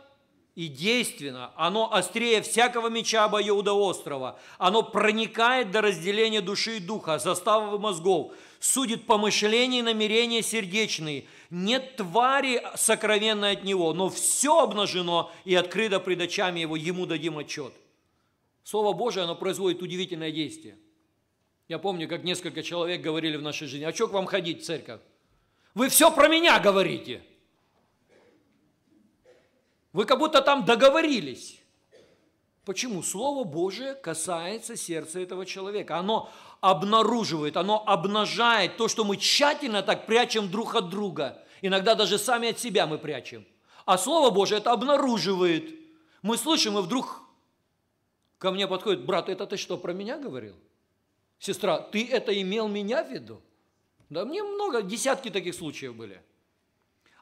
и действенно. Оно острее всякого меча обоюда острова. Оно проникает до разделения души и духа, заставов и мозгов. Судит помышления и намерения сердечные. Нет твари сокровенной от него, но все обнажено и открыто пред очами его. Ему дадим отчет. Слово Божие, оно производит удивительное действие. Я помню, как несколько человек говорили в нашей жизни, а что к вам ходить в церковь? Вы все про меня говорите – вы как будто там договорились. Почему? Слово Божие касается сердца этого человека. Оно обнаруживает, оно обнажает то, что мы тщательно так прячем друг от друга. Иногда даже сами от себя мы прячем. А Слово Божие это обнаруживает. Мы слышим, и вдруг ко мне подходит, брат, это ты что, про меня говорил? Сестра, ты это имел меня в виду? Да мне много, десятки таких случаев были –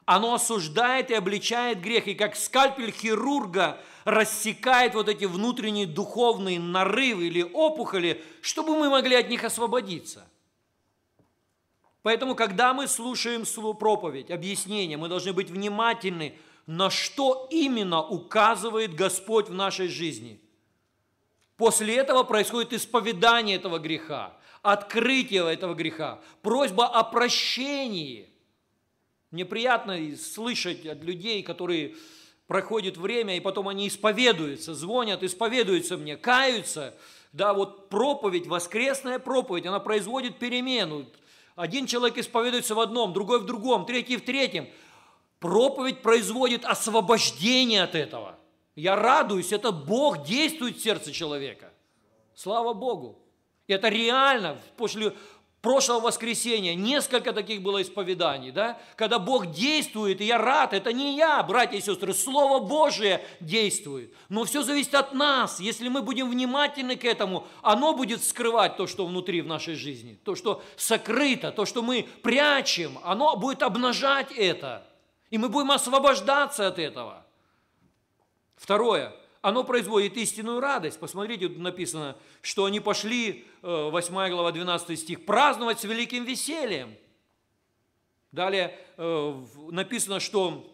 оно осуждает и обличает грех, и как скальпель хирурга рассекает вот эти внутренние духовные нарывы или опухоли, чтобы мы могли от них освободиться. Поэтому, когда мы слушаем проповедь, объяснение, мы должны быть внимательны, на что именно указывает Господь в нашей жизни. После этого происходит исповедание этого греха, открытие этого греха, просьба о прощении – мне приятно слышать от людей, которые проходит время, и потом они исповедуются, звонят, исповедуются мне, каются. Да, вот проповедь, воскресная проповедь, она производит перемену. Один человек исповедуется в одном, другой в другом, третий в третьем. Проповедь производит освобождение от этого. Я радуюсь, это Бог действует в сердце человека. Слава Богу. Это реально. После прошлого воскресенья несколько таких было исповеданий, да, когда Бог действует, и я рад, это не я, братья и сестры, Слово Божие действует. Но все зависит от нас, если мы будем внимательны к этому, оно будет скрывать то, что внутри в нашей жизни, то, что сокрыто, то, что мы прячем, оно будет обнажать это, и мы будем освобождаться от этого. Второе – оно производит истинную радость. Посмотрите, тут написано, что они пошли, 8 э, глава, 12 стих, праздновать с великим весельем. Далее э, написано, что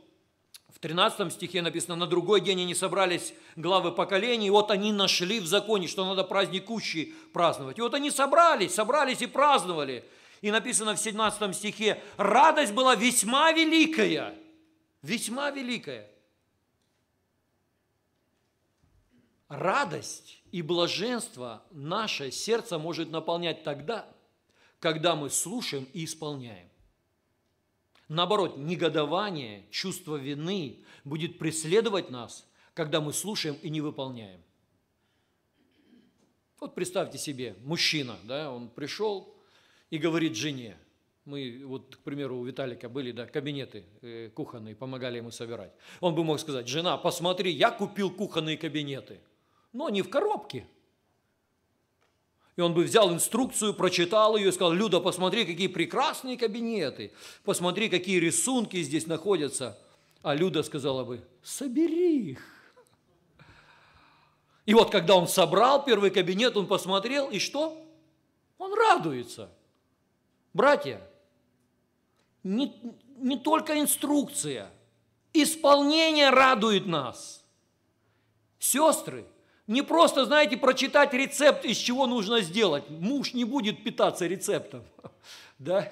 в 13 стихе написано, на другой день они собрались главы поколений, и вот они нашли в законе, что надо праздник кущи праздновать. И вот они собрались, собрались и праздновали. И написано в 17 стихе, радость была весьма великая, весьма великая – Радость и блаженство наше сердце может наполнять тогда, когда мы слушаем и исполняем. Наоборот, негодование, чувство вины будет преследовать нас, когда мы слушаем и не выполняем. Вот представьте себе, мужчина, да, он пришел и говорит жене, мы, вот, к примеру, у Виталика были да, кабинеты э, кухонные, помогали ему собирать. Он бы мог сказать, жена, посмотри, я купил кухонные кабинеты – но не в коробке. И он бы взял инструкцию, прочитал ее и сказал, Люда, посмотри, какие прекрасные кабинеты, посмотри, какие рисунки здесь находятся. А Люда сказала бы, собери их. И вот когда он собрал первый кабинет, он посмотрел, и что? Он радуется. Братья, не, не только инструкция, исполнение радует нас. Сестры, не просто, знаете, прочитать рецепт, из чего нужно сделать. Муж не будет питаться рецептом. Да?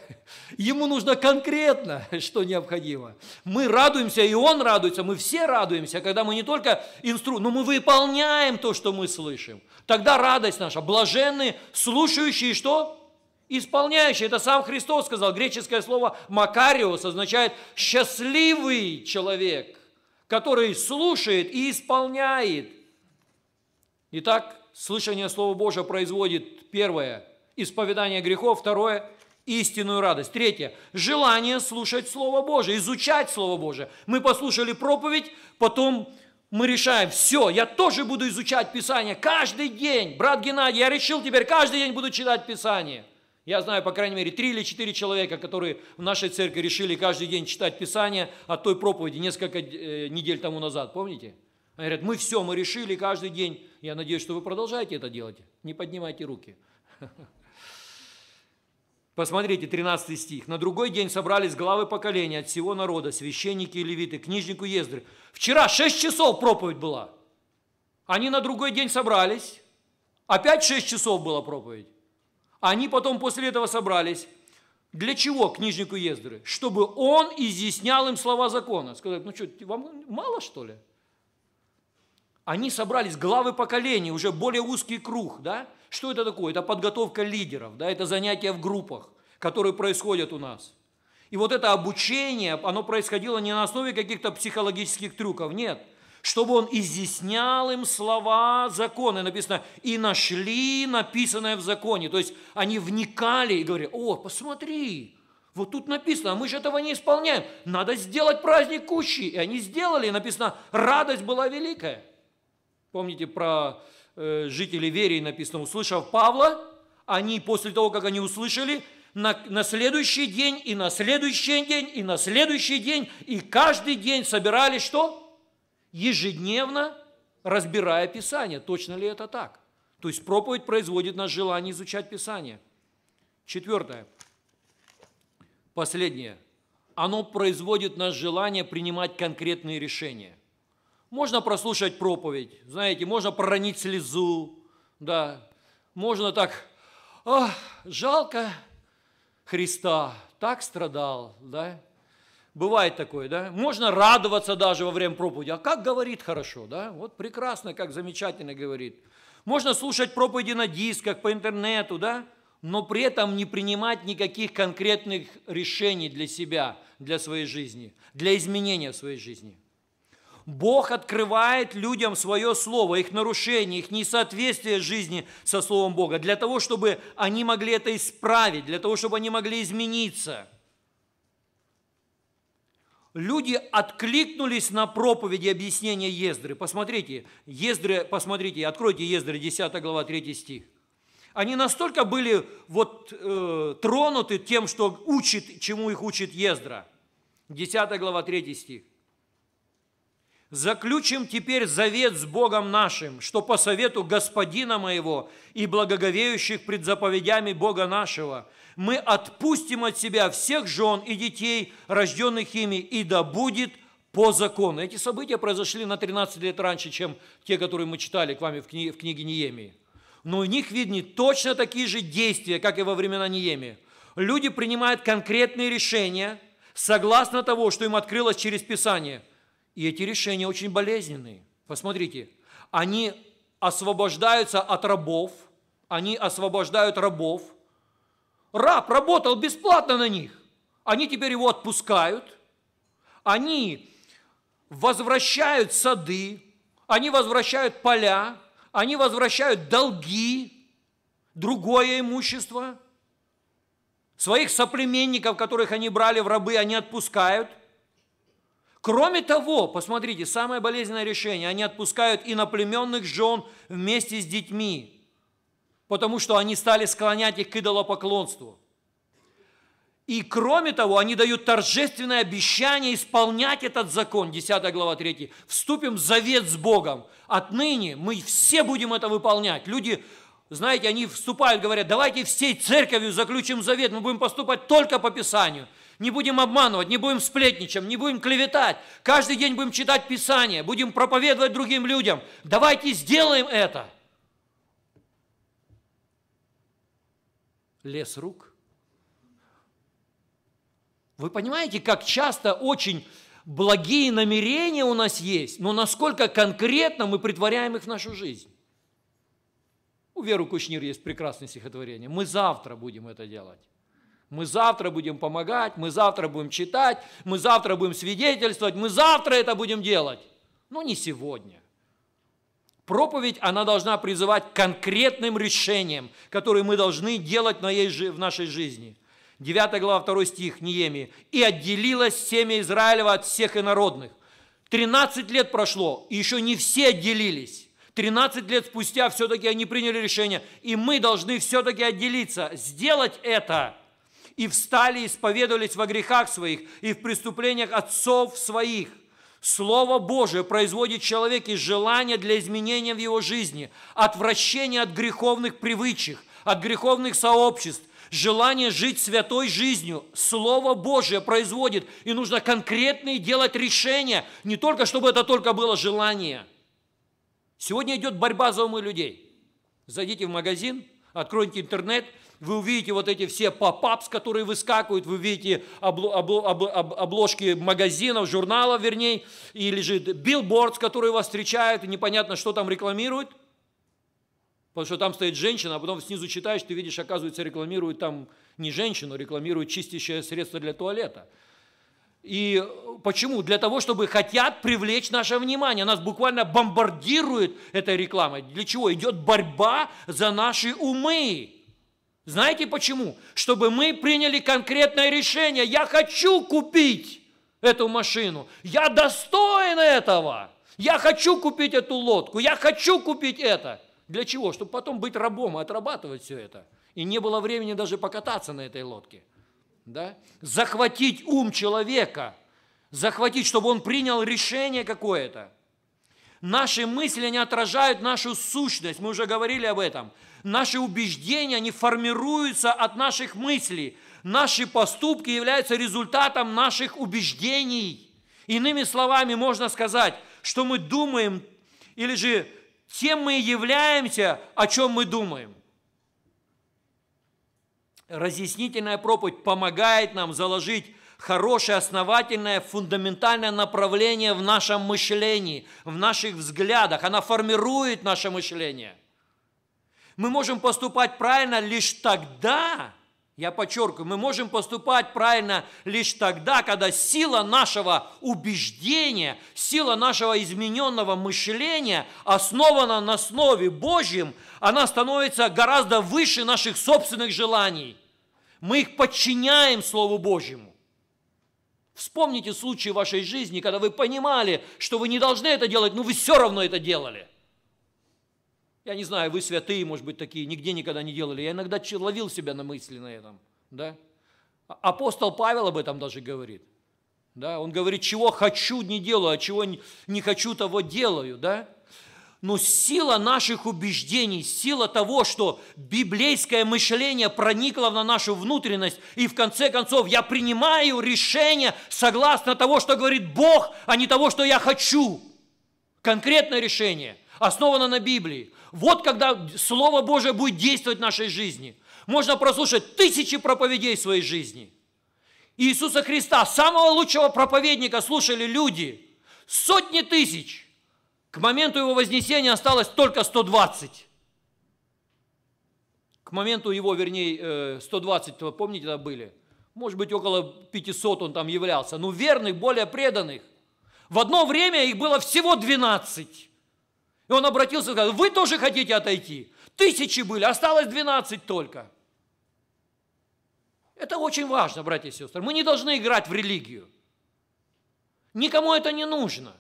Ему нужно конкретно, что необходимо. Мы радуемся, и он радуется, мы все радуемся, когда мы не только инстру, но мы выполняем то, что мы слышим. Тогда радость наша, блаженные, слушающие что? Исполняющие. Это сам Христос сказал. Греческое слово «макариос» означает «счастливый человек», который слушает и исполняет Итак, слышание Слова Божьего производит первое – исповедание грехов, второе – истинную радость. Третье – желание слушать Слово Божие, изучать Слово Божие. Мы послушали проповедь, потом мы решаем, все, я тоже буду изучать Писание каждый день. Брат Геннадий, я решил теперь, каждый день буду читать Писание. Я знаю, по крайней мере, три или четыре человека, которые в нашей церкви решили каждый день читать Писание от той проповеди несколько э, недель тому назад. Помните? Они говорят, мы все, мы решили каждый день. Я надеюсь, что вы продолжаете это делать. Не поднимайте руки. Посмотрите, 13 стих. «На другой день собрались главы поколения от всего народа, священники и левиты, книжнику Ездры». Вчера 6 часов проповедь была. Они на другой день собрались. Опять 6 часов была проповедь. Они потом после этого собрались. Для чего книжнику Ездры? Чтобы он изъяснял им слова закона. Сказать, ну что, вам мало что ли? они собрались, главы поколений, уже более узкий круг, да? Что это такое? Это подготовка лидеров, да? Это занятия в группах, которые происходят у нас. И вот это обучение, оно происходило не на основе каких-то психологических трюков, нет. Чтобы он изъяснял им слова закона. написано, и нашли написанное в законе. То есть они вникали и говорили, о, посмотри, вот тут написано, а мы же этого не исполняем. Надо сделать праздник кущи. И они сделали, и написано, радость была великая. Помните про э, жителей Верии написано, услышав Павла, они после того, как они услышали, на, на следующий день и на следующий день и на следующий день и каждый день собирали что? Ежедневно разбирая Писание. Точно ли это так? То есть проповедь производит нас желание изучать Писание. Четвертое. Последнее. Оно производит нас желание принимать конкретные решения. Можно прослушать проповедь, знаете, можно проронить слезу, да, можно так, ах, жалко Христа, так страдал, да, Бывает такое, да? Можно радоваться даже во время проповеди. А как говорит хорошо, да? Вот прекрасно, как замечательно говорит. Можно слушать проповеди на дисках, по интернету, да? Но при этом не принимать никаких конкретных решений для себя, для своей жизни, для изменения в своей жизни. Бог открывает людям свое слово, их нарушение, их несоответствие жизни со словом Бога, для того, чтобы они могли это исправить, для того, чтобы они могли измениться. Люди откликнулись на проповеди объяснения Ездры. Посмотрите, Ездры, посмотрите, откройте Ездры, 10 глава, 3 стих они настолько были вот э, тронуты тем, что учит, чему их учит Ездра. 10 глава, 3 стих. Заключим теперь завет с Богом нашим, что по совету Господина моего и благоговеющих пред заповедями Бога нашего мы отпустим от себя всех жен и детей, рожденных ими, и да будет по закону. Эти события произошли на 13 лет раньше, чем те, которые мы читали к вами в, кни- в книге Неемии. Но в них видны точно такие же действия, как и во времена Неемии. Люди принимают конкретные решения согласно того, что им открылось через Писание – и эти решения очень болезненные. Посмотрите, они освобождаются от рабов, они освобождают рабов. Раб работал бесплатно на них, они теперь его отпускают, они возвращают сады, они возвращают поля, они возвращают долги, другое имущество. Своих соплеменников, которых они брали в рабы, они отпускают – Кроме того, посмотрите, самое болезненное решение, они отпускают иноплеменных жен вместе с детьми, потому что они стали склонять их к идолопоклонству. И кроме того, они дают торжественное обещание исполнять этот закон, 10 глава 3. Вступим в завет с Богом. Отныне мы все будем это выполнять. Люди, знаете, они вступают, говорят, давайте всей церковью заключим завет, мы будем поступать только по Писанию – не будем обманывать, не будем сплетничать, не будем клеветать. Каждый день будем читать Писание, будем проповедовать другим людям. Давайте сделаем это. Лес рук. Вы понимаете, как часто очень благие намерения у нас есть, но насколько конкретно мы притворяем их в нашу жизнь. У Веры Кучнир есть прекрасное стихотворение. Мы завтра будем это делать. Мы завтра будем помогать, мы завтра будем читать, мы завтра будем свидетельствовать, мы завтра это будем делать. Но не сегодня. Проповедь, она должна призывать к конкретным решениям, которые мы должны делать в нашей жизни. 9 глава 2 стих Ниеми. «И отделилось семя Израилева от всех инородных». 13 лет прошло, и еще не все отделились. 13 лет спустя все-таки они приняли решение, и мы должны все-таки отделиться, сделать это – и встали, исповедовались во грехах своих и в преступлениях отцов своих. Слово Божие производит в человеке желание для изменения в его жизни, отвращение от греховных привычек, от греховных сообществ, желание жить святой жизнью. Слово Божие производит, и нужно конкретные делать решения, не только чтобы это только было желание. Сегодня идет борьба за умы людей. Зайдите в магазин, откройте интернет – вы увидите вот эти все попапс, которые выскакивают, вы видите обло, обло, об, об, обложки магазинов, журналов, вернее, и лежит билборд, который вас встречает, и непонятно, что там рекламируют. потому что там стоит женщина, а потом снизу читаешь, ты видишь, оказывается, рекламирует там не женщину, а рекламирует чистящее средство для туалета. И почему? Для того, чтобы хотят привлечь наше внимание. Нас буквально бомбардирует этой рекламой. Для чего? Идет борьба за наши умы. Знаете почему? Чтобы мы приняли конкретное решение. Я хочу купить эту машину. Я достоин этого. Я хочу купить эту лодку. Я хочу купить это. Для чего? Чтобы потом быть рабом и отрабатывать все это. И не было времени даже покататься на этой лодке. Да? Захватить ум человека. Захватить, чтобы он принял решение какое-то. Наши мысли, не отражают нашу сущность. Мы уже говорили об этом. Наши убеждения, они формируются от наших мыслей. Наши поступки являются результатом наших убеждений. Иными словами, можно сказать, что мы думаем, или же тем мы являемся, о чем мы думаем. Разъяснительная проповедь помогает нам заложить хорошее, основательное, фундаментальное направление в нашем мышлении, в наших взглядах. Она формирует наше мышление – мы можем поступать правильно лишь тогда, я подчеркиваю, мы можем поступать правильно лишь тогда, когда сила нашего убеждения, сила нашего измененного мышления, основана на Слове Божьем, она становится гораздо выше наших собственных желаний. Мы их подчиняем Слову Божьему. Вспомните случаи вашей жизни, когда вы понимали, что вы не должны это делать, но вы все равно это делали – я не знаю, вы святые, может быть, такие, нигде никогда не делали. Я иногда ловил себя на мысли на этом. Да? А, апостол Павел об этом даже говорит. Да? Он говорит, чего хочу, не делаю, а чего не хочу, того делаю. Да? Но сила наших убеждений, сила того, что библейское мышление проникло на нашу внутренность, и в конце концов я принимаю решение согласно того, что говорит Бог, а не того, что я хочу. Конкретное решение, основано на Библии, вот когда Слово Божие будет действовать в нашей жизни. Можно прослушать тысячи проповедей в своей жизни. Иисуса Христа, самого лучшего проповедника, слушали люди. Сотни тысяч. К моменту его вознесения осталось только 120. К моменту его, вернее, 120, э, помните, тогда были? Может быть, около 500 он там являлся. Но ну, верных, более преданных. В одно время их было всего 12. И он обратился и сказал, вы тоже хотите отойти? Тысячи были, осталось 12 только. Это очень важно, братья и сестры. Мы не должны играть в религию. Никому это не нужно.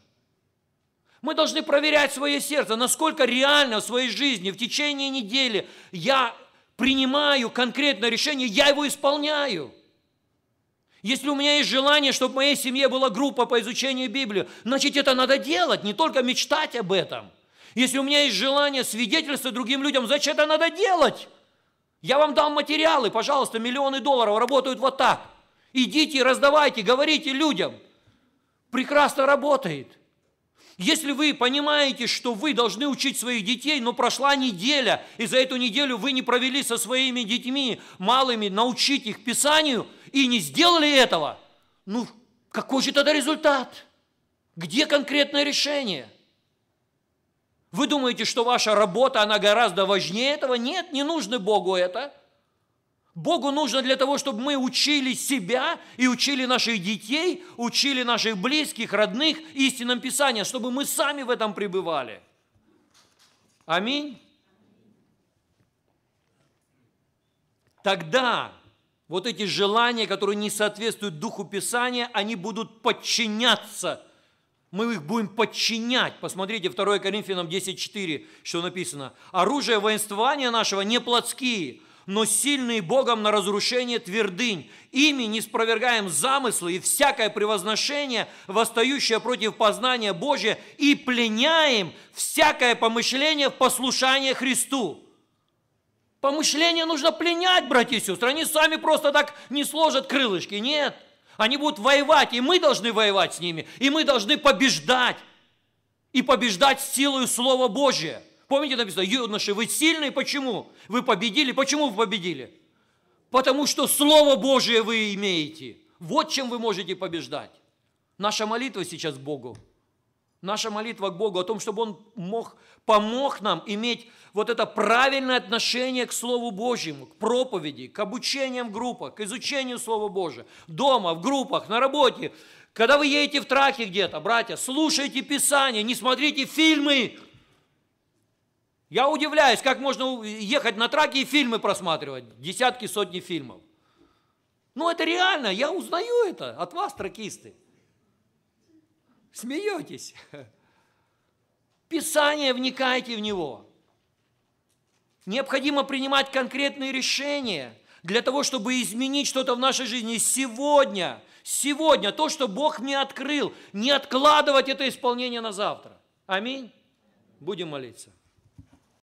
Мы должны проверять свое сердце, насколько реально в своей жизни в течение недели я принимаю конкретное решение, я его исполняю. Если у меня есть желание, чтобы в моей семье была группа по изучению Библии, значит, это надо делать, не только мечтать об этом. Если у меня есть желание свидетельствовать другим людям, зачем это надо делать? Я вам дам материалы, пожалуйста, миллионы долларов работают вот так. Идите, раздавайте, говорите людям. Прекрасно работает. Если вы понимаете, что вы должны учить своих детей, но прошла неделя, и за эту неделю вы не провели со своими детьми малыми научить их Писанию, и не сделали этого, ну какой же тогда результат? Где конкретное решение – вы думаете, что ваша работа, она гораздо важнее этого? Нет, не нужно Богу это. Богу нужно для того, чтобы мы учили себя и учили наших детей, учили наших близких, родных истинам Писания, чтобы мы сами в этом пребывали. Аминь. Тогда вот эти желания, которые не соответствуют Духу Писания, они будут подчиняться мы их будем подчинять. Посмотрите 2 Коринфянам 10.4, что написано. Оружие воинствования нашего не плотские, но сильные Богом на разрушение твердынь. Ими не спровергаем замыслы и всякое превозношение, восстающее против познания Божия, и пленяем всякое помышление в послушание Христу. Помышление нужно пленять, братья и сестры. Они сами просто так не сложат крылышки. Нет. Они будут воевать, и мы должны воевать с ними, и мы должны побеждать, и побеждать силой Слова Божия. Помните написано, юноши, вы сильные, почему? Вы победили, почему вы победили? Потому что Слово Божие вы имеете. Вот чем вы можете побеждать. Наша молитва сейчас Богу. Наша молитва к Богу о том, чтобы Он мог, помог нам иметь вот это правильное отношение к Слову Божьему, к проповеди, к обучениям в группах, к изучению Слова Божьего Дома, в группах, на работе. Когда вы едете в траке где-то, братья, слушайте Писание, не смотрите фильмы. Я удивляюсь, как можно ехать на траке и фильмы просматривать. Десятки, сотни фильмов. Ну, это реально, я узнаю это от вас, тракисты. Смеетесь. Писание, вникайте в него. Необходимо принимать конкретные решения для того, чтобы изменить что-то в нашей жизни сегодня. Сегодня то, что Бог мне открыл, не откладывать это исполнение на завтра. Аминь. Будем молиться.